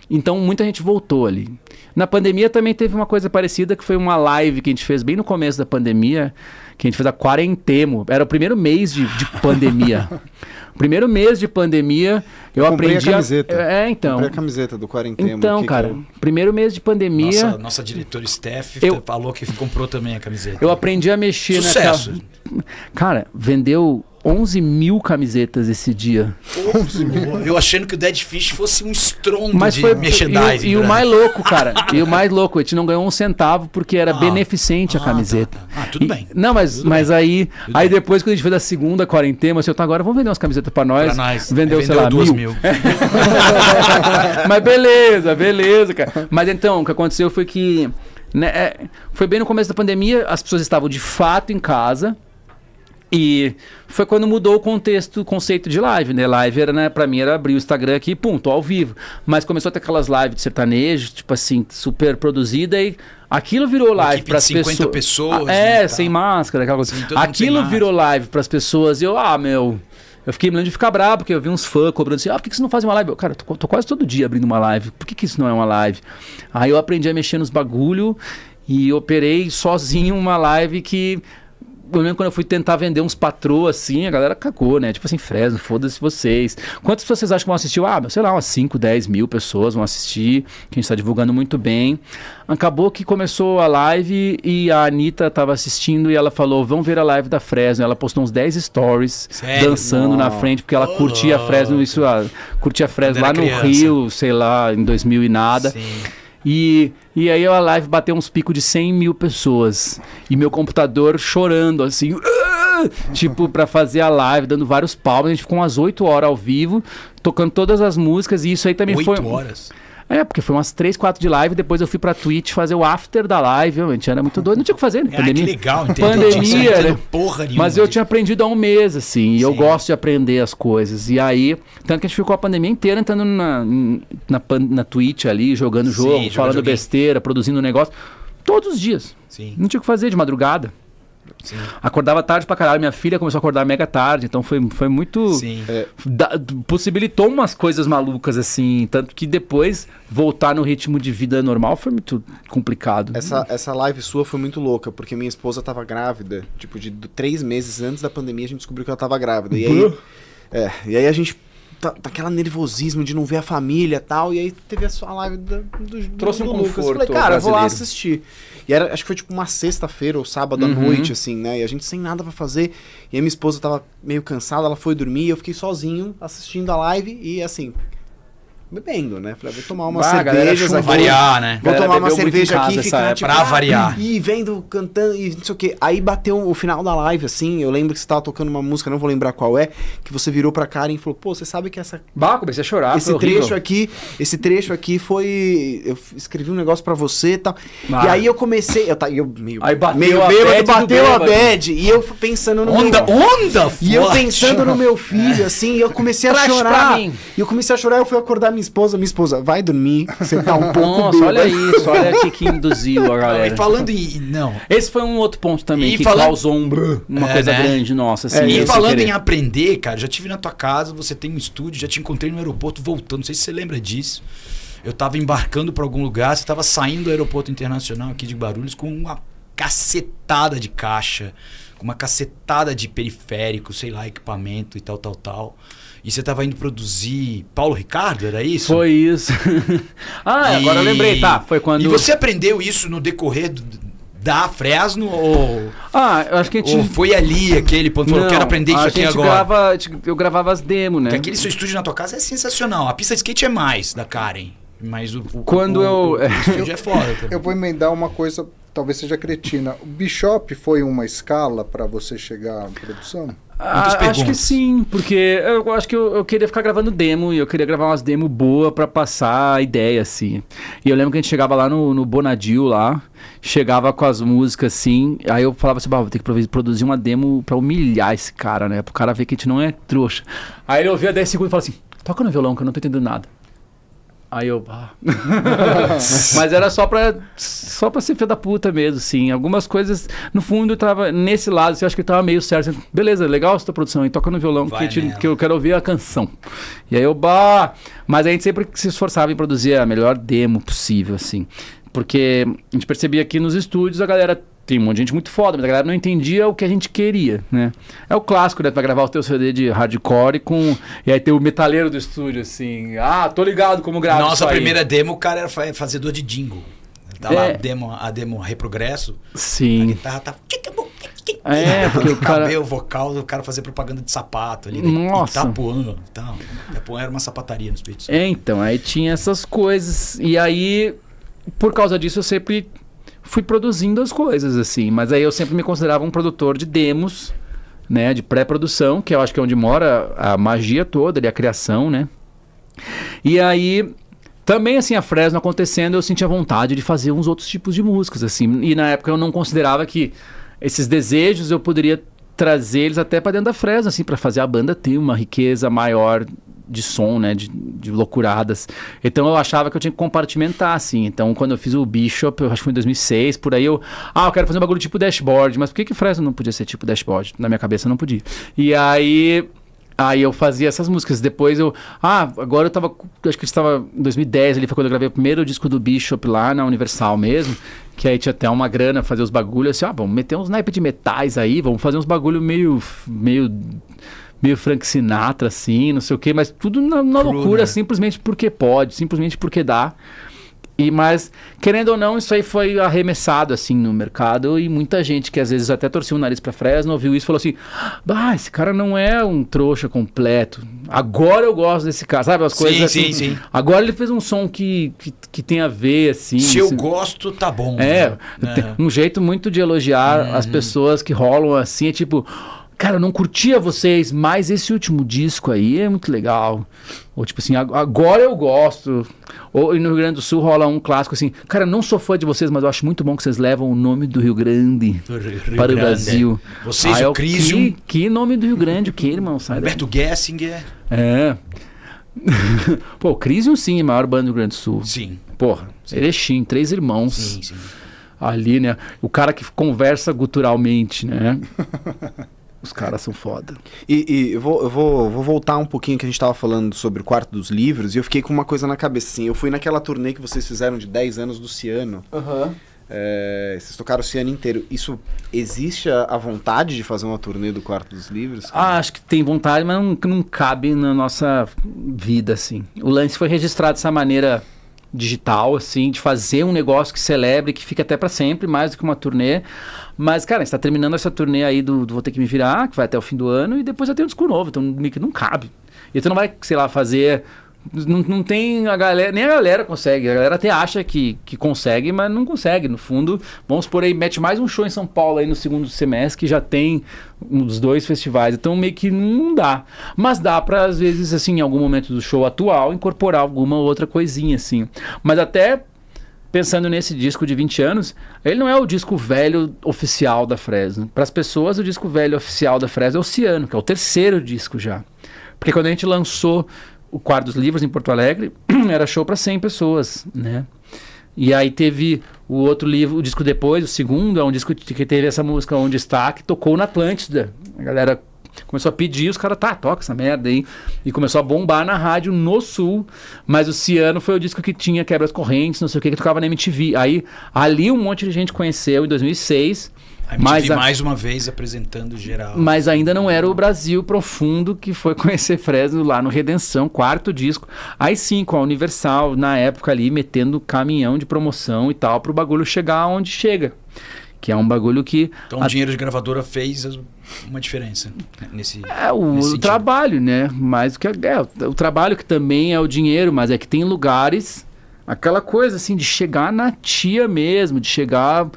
Então, muita gente voltou ali. Na pandemia também teve uma coisa parecida, que foi uma live que a gente fez bem no começo da pandemia que a gente fez a quarentemo. Era o primeiro mês de, de pandemia. primeiro mês de pandemia, eu, eu aprendi. A camiseta. A... É, é, então. Comprei a camiseta do quarentena. Então, que cara, que eu... primeiro mês de pandemia. Nossa, nossa diretora Steph eu... falou que comprou também a camiseta. Eu aprendi a mexer Sucesso. Nessa... Cara, vendeu 11 mil camisetas esse dia. 11 mil? Eu achando que o Dead Fish fosse um estrondo Mas de foi, merchandising. E, e o né? mais louco, cara. e o mais louco, a gente não ganhou um centavo porque era ah, beneficente ah, a camiseta. Tá, tá. Ah, tudo e, bem. Não, mas, mas bem. aí, tudo aí bem. depois, quando a gente fez a segunda quarentena, assim, eu tá, agora vamos vender umas camisetas pra nós. Pra nós. Vendeu, é, vendeu sei lá, duas mil. mil. mas beleza, beleza, cara. Mas então, o que aconteceu foi que. Né, é, foi bem no começo da pandemia, as pessoas estavam de fato em casa. E foi quando mudou o contexto, o conceito de live, né? Live era, né, pra mim era abrir o Instagram aqui, ponto. ao vivo. Mas começou a ter aquelas lives de sertanejo, tipo assim, super produzida e aquilo virou live para as pessoas. 50 pessoas. Ah, né, é, né, sem máscara, aquela coisa. Sim, aquilo virou live para as pessoas e eu, ah, meu, eu fiquei me lembro de ficar bravo, porque eu vi uns fãs cobrando assim, ah, por que, que você não faz uma live? Eu, cara, eu tô, tô, quase todo dia abrindo uma live, por que, que isso não é uma live? Aí eu aprendi a mexer nos bagulho e operei sozinho uma live que eu lembro quando eu fui tentar vender uns patroas assim, a galera cagou, né? Tipo assim, Fresno, foda-se vocês. Quantas vocês acham que vão assistir? Ah, sei lá, umas 5, 10 mil pessoas vão assistir, que a gente tá divulgando muito bem. Acabou que começou a live e a Anitta tava assistindo e ela falou: vão ver a live da Fresno. Ela postou uns 10 stories Sério? dançando na frente, porque ela oh, curtia a Fresno, isso, ah, curtia a Fresno lá no criança. Rio, sei lá, em 2000 e nada. Sim. E, e aí a live bateu uns picos de 100 mil pessoas. E meu computador chorando, assim... Ah!", tipo, para fazer a live, dando vários palmas. A gente ficou umas 8 horas ao vivo, tocando todas as músicas. E isso aí também foi... 8 horas? É, porque foi umas 3, 4 de live, depois eu fui pra Twitch fazer o after da live, eu, gente, era muito doido, não tinha o que fazer, né? Ah, pandemia. que legal, Pandemia, né? porra nenhuma, Mas eu tinha aprendido há um mês, assim, e Sim. eu gosto de aprender as coisas. E aí, tanto que a gente ficou a pandemia inteira entrando na, na, na Twitch ali, jogando jogo, Sim, falando joguei. besteira, produzindo negócio, todos os dias. Sim. Não tinha o que fazer de madrugada. Sim. Acordava tarde pra caralho. Minha filha começou a acordar mega tarde, então foi, foi muito. É. Da, possibilitou umas coisas malucas, assim. Tanto que depois voltar no ritmo de vida normal foi muito complicado. Essa, essa live sua foi muito louca, porque minha esposa tava grávida. Tipo, de três meses antes da pandemia, a gente descobriu que ela tava grávida. E aí, é, e aí a gente daquela tá, tá nervosismo de não ver a família e tal. E aí teve a sua live do, do, Trouxe do um Lucas. Conforto Falei, cara, brasileiro. vou lá assistir. E era, acho que foi tipo uma sexta-feira ou sábado à uhum. noite, assim, né? E a gente sem nada para fazer. E a minha esposa tava meio cansada, ela foi dormir, eu fiquei sozinho assistindo a live e assim, bebendo, né? Falei, vou tomar uma bah, cerveja. Galera, variar, né? Vou tomar uma cerveja aqui é e ficar, tipo, pra ah, variar. E vendo, cantando e não sei o quê. Aí bateu o final da live, assim, eu lembro que você tava tocando uma música, não vou lembrar qual é, que você virou pra Karen e falou, pô, você sabe que essa... Bah, comecei a chorar, Esse trecho horrível. aqui, esse trecho aqui foi... Eu escrevi um negócio pra você e tal. Bah. E aí eu comecei, eu, tá, eu meio... Aí bateu meio a bêbado, bateu a bad. E eu pensando no... Onda, meu, onda! E eu pensando no meu filho, assim, e eu comecei a chorar. E eu comecei a chorar, eu fui acordar me esposa, minha esposa, vai dormir, você tá um pouco Nossa, olha isso, olha o que, induziu a galera. E falando em... Não. Esse foi um outro ponto também, e que falando... causou um, uma é, coisa né? grande, nossa. Assim, é, e falando em aprender, cara, já tive na tua casa, você tem um estúdio, já te encontrei no aeroporto voltando, não sei se você lembra disso. Eu tava embarcando para algum lugar, você tava saindo do aeroporto internacional aqui de Barulhos com uma cacetada de caixa, com uma cacetada de periférico, sei lá, equipamento e tal, tal, tal. E você estava indo produzir Paulo Ricardo, era isso? Foi isso. ah, e... agora eu lembrei, tá. Foi quando. E você aprendeu isso no decorrer do, da Fresno ou. Ah, eu acho que a gente. Ou foi ali aquele ponto falou, quero aprender isso aqui agora. Grava, eu gravava as demos, né? Porque aquele seu estúdio na tua casa é sensacional. A pista de skate é mais da Karen. Mas o. o Quando o, eu. O, é. estúdio é foda. Também. Eu vou emendar uma coisa, talvez seja cretina. O Bishop foi uma escala para você chegar à produção? Ah, acho que sim, porque eu acho que eu, eu, queria ficar gravando demo e eu queria gravar umas demo boa para passar a ideia, assim. E eu lembro que a gente chegava lá no, no Bonadil, lá, chegava com as músicas assim, aí eu falava assim, bah, vou ter que produzir uma demo pra humilhar esse cara, né? Pro cara ver que a gente não é trouxa. Aí ele ouvia 10 segundos e falava assim: toca no violão que eu não tô entendendo nada. Aí eu. Ah. Mas era só pra, só pra ser filho da puta mesmo, sim. Algumas coisas, no fundo, eu tava nesse lado, assim, eu acho que eu tava meio certo. Assim, Beleza, legal essa tua produção, e toca no violão, que, te, que, eu quero ouvir a canção. E aí eu. Bah! Mas a gente sempre se esforçava em produzir a melhor demo possível, assim. Porque a gente percebia que nos estúdios a galera tem um monte de gente muito foda, mas a galera não entendia o que a gente queria, né? É o clássico, né? Tu gravar o teu CD de hardcore com... E aí tem o metaleiro do estúdio, assim... Ah, tô ligado como grava Nossa, a primeira demo, o cara era fazedor de jingle. Tá é. lá a demo, a demo Reprogresso. Sim. A guitarra tá... É, porque o cara... O vocal do cara fazer propaganda de sapato ali. Né? Nossa. Itapuã. Então, Itapuã era uma sapataria no Espírito Santo. É, então. Aí tinha essas coisas. E aí, por causa disso, eu sempre fui produzindo as coisas, assim. Mas aí eu sempre me considerava um produtor de demos, né? De pré-produção, que eu acho que é onde mora a magia toda, ali, a criação, né? E aí, também assim, a Fresno acontecendo, eu sentia vontade de fazer uns outros tipos de músicas, assim. E na época eu não considerava que esses desejos eu poderia trazer eles até para dentro da Fresno, assim, para fazer a banda ter uma riqueza maior de som, né? De, de loucuradas. Então eu achava que eu tinha que compartimentar, assim. Então quando eu fiz o Bishop, eu acho que foi em 2006, por aí eu... Ah, eu quero fazer um bagulho tipo dashboard. Mas por que que Fresno não podia ser tipo dashboard? Na minha cabeça não podia. E aí Aí eu fazia essas músicas. Depois eu. Ah, agora eu tava. Acho que estava em 2010 ali, foi quando eu gravei o primeiro disco do Bishop lá na Universal mesmo. Que aí tinha até uma grana fazer os bagulhos. Assim, ah, vamos meter uns naipes de metais aí, vamos fazer uns bagulho meio. meio. meio Frank Sinatra, assim, não sei o quê, mas tudo na, na loucura, né? simplesmente porque pode, simplesmente porque dá. E mas querendo ou não, isso aí foi arremessado assim no mercado e muita gente que às vezes até torcia o nariz para Fresno ouviu isso e falou assim: "Bah, esse cara não é um trouxa completo. Agora eu gosto desse cara". Sabe as coisas sim, assim, sim, sim. Agora ele fez um som que, que, que tem a ver assim. Se assim, eu gosto, tá bom. É, né? um jeito muito de elogiar uhum. as pessoas que rolam assim, é tipo cara, eu não curtia vocês, mas esse último disco aí é muito legal. Ou tipo assim, agora eu gosto. Ou no Rio Grande do Sul rola um clássico assim, cara, eu não sou fã de vocês, mas eu acho muito bom que vocês levam o nome do Rio Grande Rio para Grande. o Brasil. É. Vocês, ah, é o Crisium... que, que, nome do Rio Grande, o que, irmão? Sai Alberto daí. Gessinger. É. Pô, o Crisium sim, é maior banda do Rio Grande do Sul. Sim. Porra, sim. Erechim, Três Irmãos. Sim, sim. Ali, né? O cara que conversa guturalmente, né? Os caras são foda. E, e eu, vou, eu vou, vou, voltar um pouquinho que a gente tava falando sobre o quarto dos livros, e eu fiquei com uma coisa na cabeça, assim. Eu fui naquela turnê que vocês fizeram de 10 anos do Ciano. Uhum. É, vocês tocaram o Ciano inteiro. Isso existe a, a, vontade de fazer uma turnê do quarto dos livros? Ah, acho que tem vontade, mas não, não cabe na nossa vida, assim. O lance foi registrado dessa maneira digital, assim, de fazer um negócio que celebre, que fica até para sempre, mais do que uma turnê. Mas, cara, está terminando essa turnê aí do, do, Vou Ter Que Me Virar, que vai até o fim do ano, e depois eu tenho um disco novo, então meio que não cabe. E tu não vai, sei lá, fazer não, não tem a galera, nem a galera consegue. A galera até acha que, que consegue, mas não consegue. No fundo, vamos por aí, mete mais um show em São Paulo aí no segundo semestre, que já tem um dos dois festivais. Então meio que não dá. Mas dá para às vezes, assim, em algum momento do show atual, incorporar alguma outra coisinha, assim. Mas até pensando nesse disco de 20 anos, ele não é o disco velho oficial da Fresno. Para as pessoas, o disco velho oficial da Fresno é o Ciano, que é o terceiro disco já. Porque quando a gente lançou o quarto dos Livros em Porto Alegre era show para 100 pessoas, né? E aí teve o outro livro, o disco depois, o segundo, é um disco que teve essa música onde está que tocou na Atlântida. A galera começou a pedir, os caras, tá, toca essa merda aí. E começou a bombar na rádio no sul. Mas o Ciano foi o disco que tinha quebras correntes, não sei o que, que tocava na MTV. Aí ali um monte de gente conheceu em 2006. A mas a... mais uma vez apresentando geral. Mas ainda não era o Brasil profundo que foi conhecer Fresno lá no Redenção, quarto disco. Aí sim, com a Universal, na época ali, metendo caminhão de promoção e tal, para o bagulho chegar onde chega. Que é um bagulho que. Então, o dinheiro de gravadora fez uma diferença nesse. É, o, nesse o trabalho, né? Mais do que. É, o, o trabalho que também é o dinheiro, mas é que tem lugares. Aquela coisa, assim, de chegar na tia mesmo, de chegar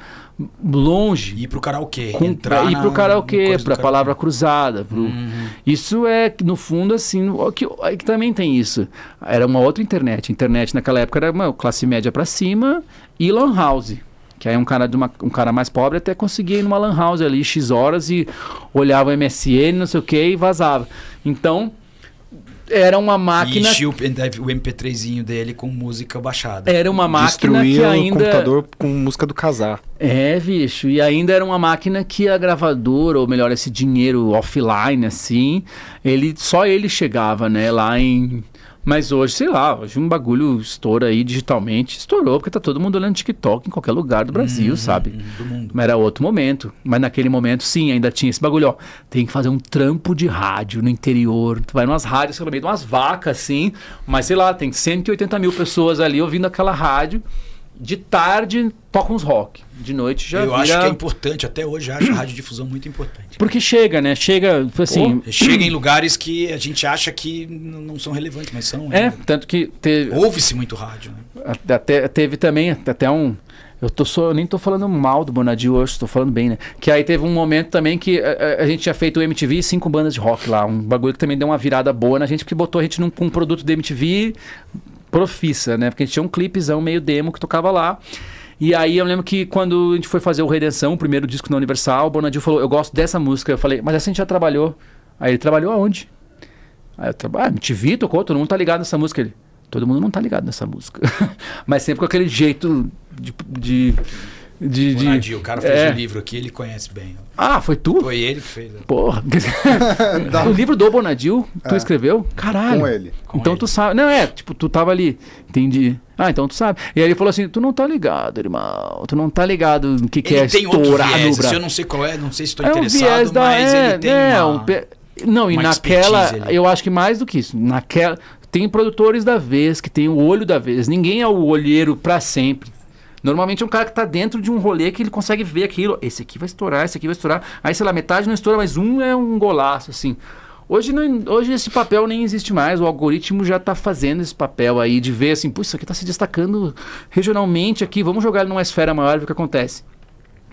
longe. Ir pro karaokê. Com, entrar ir pro karaokê, pra palavra cruzada. Pro... Uhum. Isso é, no fundo, assim, que, que também tem isso. Era uma outra internet. Internet naquela época era uma classe média para cima e lan house. Que aí é um cara, de uma, um cara mais pobre até conseguia ir numa lan house ali, X horas, e olhava o MSN, não sei o que, e vazava. Então, era uma máquina. E é o, MP3zinho dele com música baixada. Era uma máquina Destruía que ainda. o computador com música do casar. É, bicho. E ainda era uma máquina que a gravadora, ou melhor, esse dinheiro offline, assim, ele só ele chegava, né? Lá em mas hoje, sei lá, hoje um bagulho estoura aí digitalmente. Estourou, porque tá todo mundo olhando TikTok em qualquer lugar do Brasil, hum, sabe? Hum, mas era outro momento. Mas naquele momento, sim, ainda tinha esse bagulho, ó. Tem que fazer um trampo de rádio no interior. Tu vai umas rádios, pelo meio de umas vacas, assim. Mas sei lá, tem 180 mil pessoas ali ouvindo aquela rádio. De tarde, toca uns rock de noite já Eu vira... acho que é importante, até hoje acho a radiodifusão muito importante. Porque chega, né? Chega, assim... Pô, chega em lugares que a gente acha que não são relevantes, mas são. É, né? tanto que... Teve... Ouve-se muito rádio, né? Até, teve também, até um... Eu, tô só, eu nem tô falando mal do Bonadio hoje, estou falando bem, né? Que aí teve um momento também que a, a, gente tinha feito o MTV e cinco bandas de rock lá. Um bagulho que também deu uma virada boa na gente, porque botou a gente num, com um produto do MTV profissa, né? Porque a gente tinha um clipezão meio demo que tocava lá. E aí eu lembro que quando a gente foi fazer o Redenção, o primeiro disco na Universal, o Bonadio falou: Eu gosto dessa música. Eu falei: Mas essa a gente já trabalhou. Aí ele trabalhou aonde? Aí eu trabalho, ah, MTV tocou, todo mundo tá ligado nessa música. Ele, todo mundo não tá ligado nessa música. Mas sempre com aquele jeito de, de de, tipo, de... Nadir, o cara fez é. um livro aqui, ele conhece bem. Ah, foi tu? Foi ele que fez. Né? Porra. o livro do Bonadil, tu é. escreveu? Caralho. Com ele. Com então ele. tu sabe. Não, é, tipo, tu tava ali. Entendi. Ah, então tu sabe. E aí ele falou assim: tu não tá ligado, irmão. Tu não tá ligado no que, ele que é tem estourar outro viés, no Brasil. Eu não sei qual é, não sei se estou é interessado, um viés da, mas é, tem. É, uma, um pe... Não, e naquela. Eu acho que mais do que isso. Naquela. Tem produtores da vez, que tem o olho da vez. Ninguém é o olheiro para sempre. Normalmente é um cara que está dentro de um rolê que ele consegue ver aquilo. Esse aqui vai estourar, esse aqui vai estourar. Aí, sei lá, metade não estoura, mas um é um golaço, assim. Hoje, não, hoje esse papel nem existe mais. O algoritmo já está fazendo esse papel aí de ver assim, puxa isso aqui está se destacando regionalmente aqui, vamos jogar ele numa esfera maior e ver o que acontece.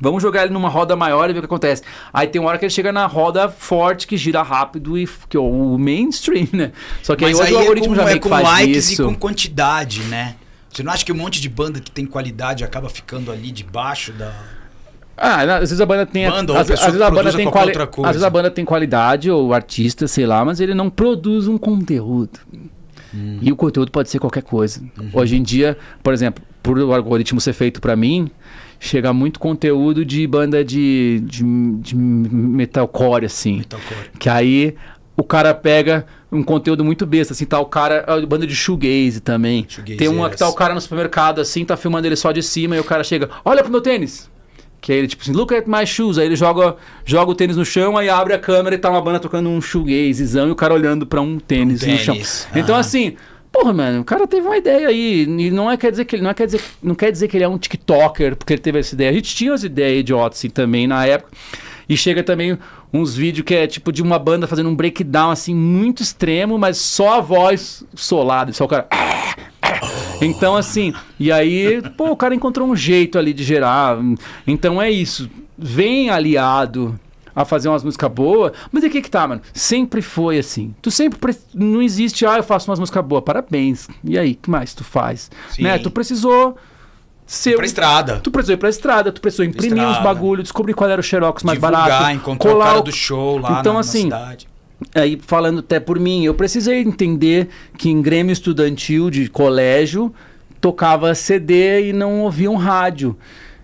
Vamos jogar ele numa roda maior e ver o que acontece. Aí tem uma hora que ele chega na roda forte, que gira rápido e que é o mainstream, né? Só que Mas aí, hoje aí o é algoritmo é com, já vem é com likes isso. e com quantidade, né? Você não acha que um monte de banda que tem qualidade acaba ficando ali debaixo da. Ah, às vezes a banda tem. Banda, às, às, vezes a banda tem quali... às vezes a banda tem qualidade, ou artista, sei lá, mas ele não produz um conteúdo. Hum. E o conteúdo pode ser qualquer coisa. Uhum. Hoje em dia, por exemplo, por o algoritmo ser feito para mim, chega muito conteúdo de banda de, de, de metalcore, assim. Metalcore. Que aí o cara pega um conteúdo muito besta, assim, tá o cara, a banda de shoegaze também. Shoegaze Tem uma é. que tá o cara no supermercado, assim, tá filmando ele só de cima e o cara chega, olha pro meu tênis. Que aí ele, tipo assim, look at my shoes. Aí ele joga, joga o tênis no chão, aí abre a câmera e tá uma banda tocando um shoegazezão e o cara olhando pra um tênis, um tênis. no chão. Então, ah. assim, porra, mano, o cara teve uma ideia aí. E não é, quer dizer que ele não é, quer dizer, não quer dizer que ele é um TikToker, porque ele teve essa ideia. A gente tinha as ideias idiotas assim, também na época. E chega também uns vídeos que é tipo de uma banda fazendo um breakdown assim muito extremo, mas só a voz solada, só o cara. Então, assim, e aí, pô, o cara encontrou um jeito ali de gerar. Então é isso. Vem aliado a fazer umas músicas boas. Mas é que é que tá, mano? Sempre foi assim. Tu sempre. Pre... Não existe, ah, eu faço umas músicas boas. Parabéns. E aí, que mais tu faz? Sim. Né? Tu precisou seu, pra estrada. Tu precisou ir pra estrada, tu precisou imprimir estrada. os bagulho, descobrir qual era o xerox mais Divulgar, barato. encontrar colar o cara do show lá então, na, assim, na cidade. Aí, falando até por mim, eu precisei entender que em grêmio estudantil de colégio tocava CD e não ouvia um rádio.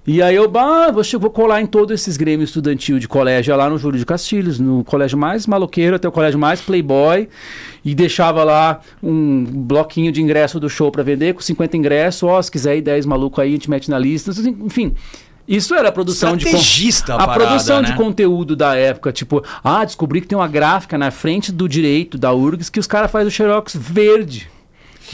E aí eu bah, vou, vou colar em todos esses grêmios estudantil de colégio lá no Júlio de Castilhos, no colégio mais maloqueiro, até o colégio mais playboy, e deixava lá um bloquinho de ingresso do show para vender, com 50 ingressos, ó, oh, se quiser ir 10 maluco aí, a gente mete na lista, assim, enfim. Isso era a produção de con... a, parada, produção né? de conteúdo da época, tipo, ah, descobri que tem uma gráfica na frente do direito da URGS que os caras fazem o xerox verde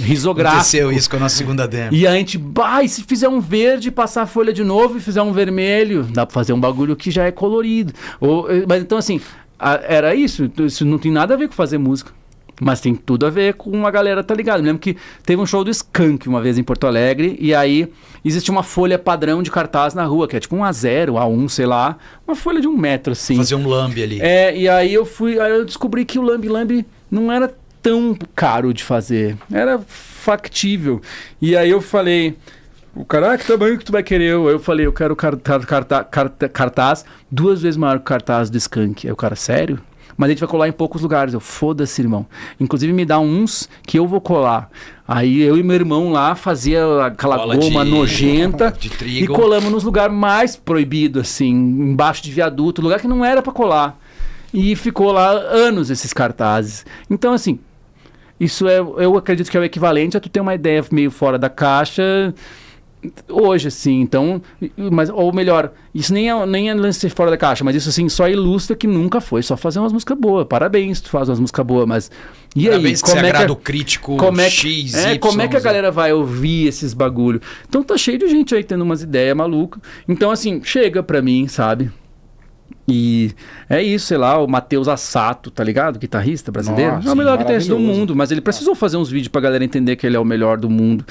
risográfico. Aconteceu isso com a nossa segunda demo. E a gente, bah, e se fizer um verde, passar a folha de novo e fizer um vermelho, dá pra fazer um bagulho que já é colorido. Ou, eh, mas então, assim, a, era isso. Então, isso não tem nada a ver com fazer música. Mas tem tudo a ver com a galera, tá ligado? Eu lembro que teve um show do Skunk uma vez em Porto Alegre, e aí existe uma folha padrão de cartaz na rua, que é tipo um A0, A1, sei lá. Uma folha de um metro, assim. Fazer um lambe ali. É, e aí eu fui, aí eu descobri que o lambe-lambe não era tão caro de fazer. Era factível. E aí eu falei. O caraca, ah, tamanho que tu vai querer. Eu falei, eu quero cartaz, cartaz, cartaz duas vezes maior que o cartaz do Skank. Aí o cara, sério? Mas a gente vai colar em poucos lugares. Eu, foda-se, irmão. Inclusive, me dá uns que eu vou colar. Aí eu e meu irmão lá fazia aquela Cola goma de... nojenta de e colamos nos lugares mais proibidos, assim, embaixo de viaduto, lugar que não era para colar. E ficou lá anos esses cartazes. Então, assim, isso é, eu acredito que é o equivalente a tu ter uma ideia meio fora da caixa hoje, assim. Então, mas, ou melhor, isso nem é, nem é lance fora da caixa, mas isso assim só ilustra que nunca foi só fazer umas músicas boas. Parabéns, tu faz umas músicas boas, mas. E Parabéns aí, como é que crítico como é, X, é, y, como é que a galera vai ouvir esses bagulho? Então tá cheio de gente aí tendo umas ideias malucas. Então, assim, chega pra mim, sabe? E é isso, sei lá, o Matheus Assato, tá ligado? Guitarrista brasileiro. Nossa, é o melhor guitarrista do mundo, mas ele precisou é. fazer uns vídeos pra galera entender que ele é o melhor do mundo.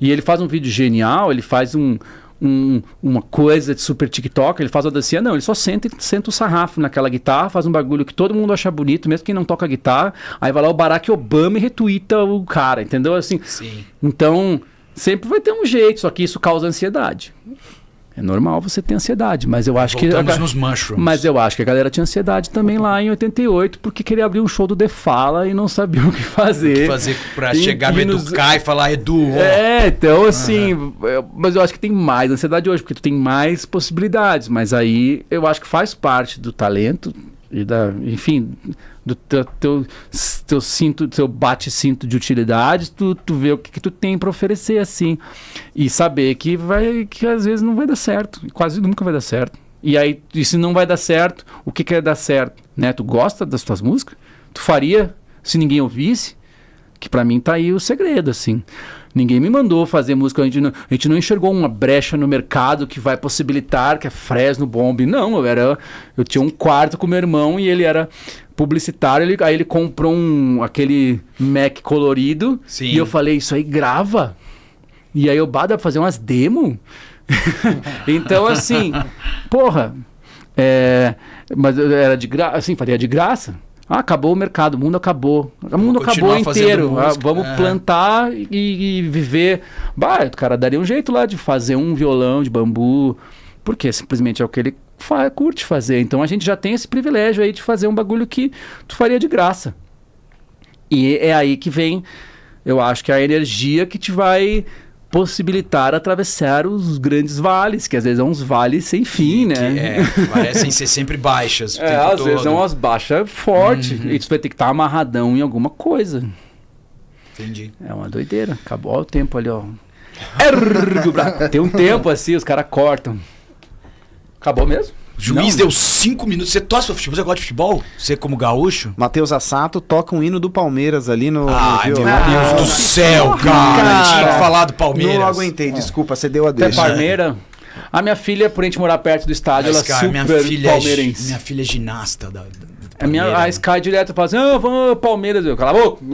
E ele faz um vídeo genial, ele faz um, um, uma coisa de super TikTok, ele faz uma dancinha. Não, ele só senta, senta o sarrafo naquela guitarra, faz um bagulho que todo mundo acha bonito, mesmo quem não toca guitarra. Aí vai lá o Barack Obama e retuita o cara, entendeu? Assim. Sim. Então, sempre vai ter um jeito, só que isso causa ansiedade. É normal você ter ansiedade, mas eu acho Voltamos que. A, nos mushrooms. Mas eu acho que a galera tinha ansiedade também lá em 88, porque queria abrir um show do The Fala e não sabia o que fazer. O que fazer pra e, chegar e no educar e falar Edu. Oh. É, então assim. Uhum. Eu, mas eu acho que tem mais ansiedade hoje, porque tu tem mais possibilidades. Mas aí eu acho que faz parte do talento e da. Enfim do teu, teu, teu cinto, teu bate-cinto de utilidade, tu, tu vê o que, que tu tem para oferecer, assim. E saber que vai que às vezes não vai dar certo, quase nunca vai dar certo. E aí, e se não vai dar certo, o que, quer é dar certo? Né? Tu gosta das tuas músicas? Tu faria se ninguém ouvisse? Que para mim tá aí o segredo, assim. Ninguém me mandou fazer música, a gente, não, a gente não enxergou uma brecha no mercado que vai possibilitar que a é Fresno bombe. Não, eu era. Eu tinha um quarto com meu irmão e ele era publicitário, ele, aí ele comprou um, aquele Mac colorido. Sim. E eu falei, isso aí grava. E aí eu bada fazer umas demo. então, assim, porra. É, mas era de graça, assim, faria de graça. Ah, acabou o mercado, o mundo acabou. O mundo acabou inteiro. Ah, vamos é. plantar e, e, viver. Bah, o cara daria um jeito lá de fazer um violão de bambu, porque simplesmente é o que ele fa curte fazer. Então a gente já tem esse privilégio aí de fazer um bagulho que tu faria de graça. E é aí que vem, eu acho que a energia que te vai possibilitar atravessar os grandes vales, que às vezes são uns vales sem fim, que, né? Que é, parecem ser sempre baixas. é, às todo. vezes são umas baixas fortes. Uhum. E tu vai ter que estar tá amarradão em alguma coisa. Entendi. É uma doideira. Acabou o tempo ali, ó. Tem um tempo assim, os caras cortam. Acabou mesmo? O juiz não. deu cinco minutos. Você torce pra futebol? Você gosta de futebol? Você como gaúcho? Matheus Assato toca um hino do Palmeiras ali no. Ah, no meu ah, Deus do céu, cara. cara. Tinha que falar do Palmeiras. Não aguentei, é. desculpa, você deu a é deixa. Palmeira. A minha filha, por a gente morar perto do estádio, Mas, ela cara, super minha é filha palmeirense. É, minha filha é ginasta da, da a, minha, a Sky direto fala assim: ah, vamos Palmeiras. Eu, cala a boca.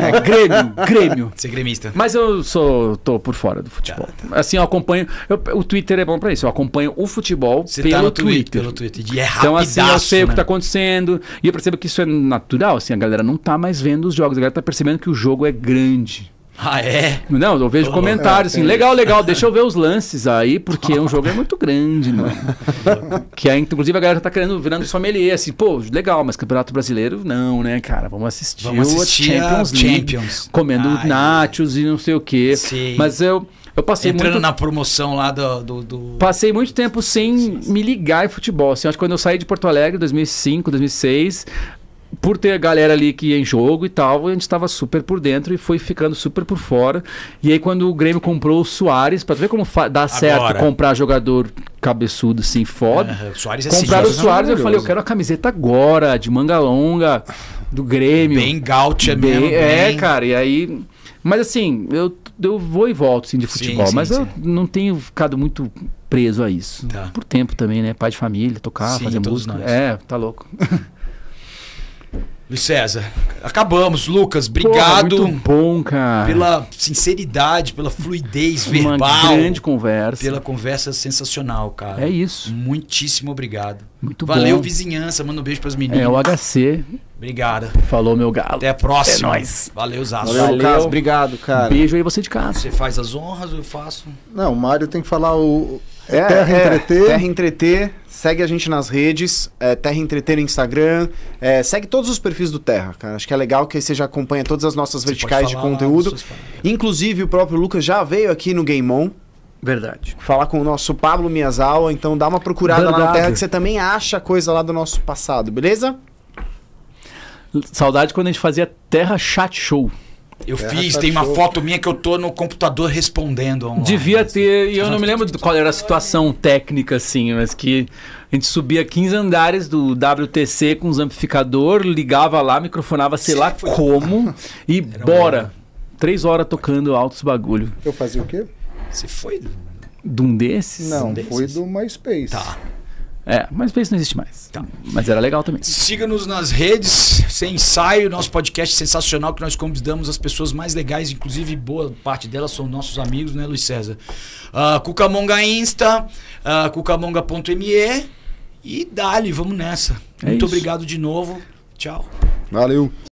É, Grêmio, Grêmio. Você é gremista. Mas eu sou, tô por fora do futebol. Tá, tá. Assim, eu acompanho. Eu, o Twitter é bom pra isso. Eu acompanho o futebol Você tá pelo tá no Twitter. Pelo Twitter. E é Então, assim, eu sei né? o que né? tá acontecendo. E eu percebo que isso é natural. Assim, a galera não tá mais vendo os jogos. A galera tá percebendo que o jogo é grande. Ah, é? Não, eu vejo oh, comentários é, assim, legal, legal, deixa eu ver os lances aí, porque um jogo é muito grande, mano. que aí, inclusive, a galera tá querendo, virando sommelier, assim, pô, legal, mas Campeonato Brasileiro, não, né, cara? Vamos assistir, Vamos assistir Champions, a League, Champions. comendo Ai, nachos é. e não sei o quê. Sim. Mas eu... Eu passei Entrando muito... na promoção lá do, do, do, Passei muito tempo sem me ligar em futebol. Assim, acho que quando eu saí de Porto Alegre, 2005, 2006, por ter a galera ali que ia em jogo e tal, a gente estava super por dentro e foi ficando super por fora. E aí, quando o Grêmio comprou o Soares, pra ver como dá certo agora. comprar jogador cabeçudo assim, foda. É, o Soares é Compraram o Soares, eu falei, eu quero a camiseta agora, de manga longa, do Grêmio. Bem gaúcha mesmo. É, bem. É, cara, e aí... Mas assim, eu, eu vou e volto assim, de futebol, sim, sim, mas sim. eu não tenho ficado muito preso a isso. Tá. Por tempo também, né? Pai de família, tocar, fazer música. Nós. É, tá louco. Luiz César, acabamos. Lucas, obrigado. Porra, muito bom, cara. Pela sinceridade, pela fluidez Uma verbal. grande conversa. Pela conversa sensacional, cara. É isso. Muitíssimo obrigado. Muito Valeu, bom. Valeu, vizinhança. Manda um beijo para as meninas. É, o HC. Obrigado. Falou, meu galo. Até a próxima. É nóis. Valeu, Zaço. Valeu, Lucas. Obrigado, cara. Beijo aí, você de casa. Você faz as honras eu faço? Não, o Mário tem que falar o é, Terra é, Entreter. Terra Entreter, segue a gente nas redes, é, Terra Entreter no Instagram, é, segue todos os perfis do Terra, cara. Acho que é legal que você já acompanha todas as nossas você verticais de conteúdo. Inclusive, o próprio Lucas já veio aqui no Game On. Verdade. Falar com o nosso Pablo Miyazawa, então dá uma procurada Verdade. lá na Terra que você também acha coisa lá do nosso passado, beleza? Saudade quando a gente fazia Terra Chat Show. Eu é, fiz, tem show. uma foto minha que eu tô no computador respondendo. Online, Devia assim, ter, e eu não me lembro qual era a situação técnica, assim, mas que a gente subia 15 andares do WTC com os amplificador, ligava lá, microfonava sei Sim, lá como lá. e era bora. Um... Três horas tocando altos bagulho. Eu fazia o quê? Você foi de um desses? Não, um desses? foi do MySpace. Tá. É, mas isso não existe mais. Tá. Mas era legal também. Siga-nos nas redes, sem ensaio, nosso podcast sensacional que nós convidamos as pessoas mais legais, inclusive boa parte delas são nossos amigos, né, Luiz César? Uh, Cucamonga Insta, uh, cucamonga.me e dale, vamos nessa. É Muito isso. obrigado de novo. Tchau. Valeu.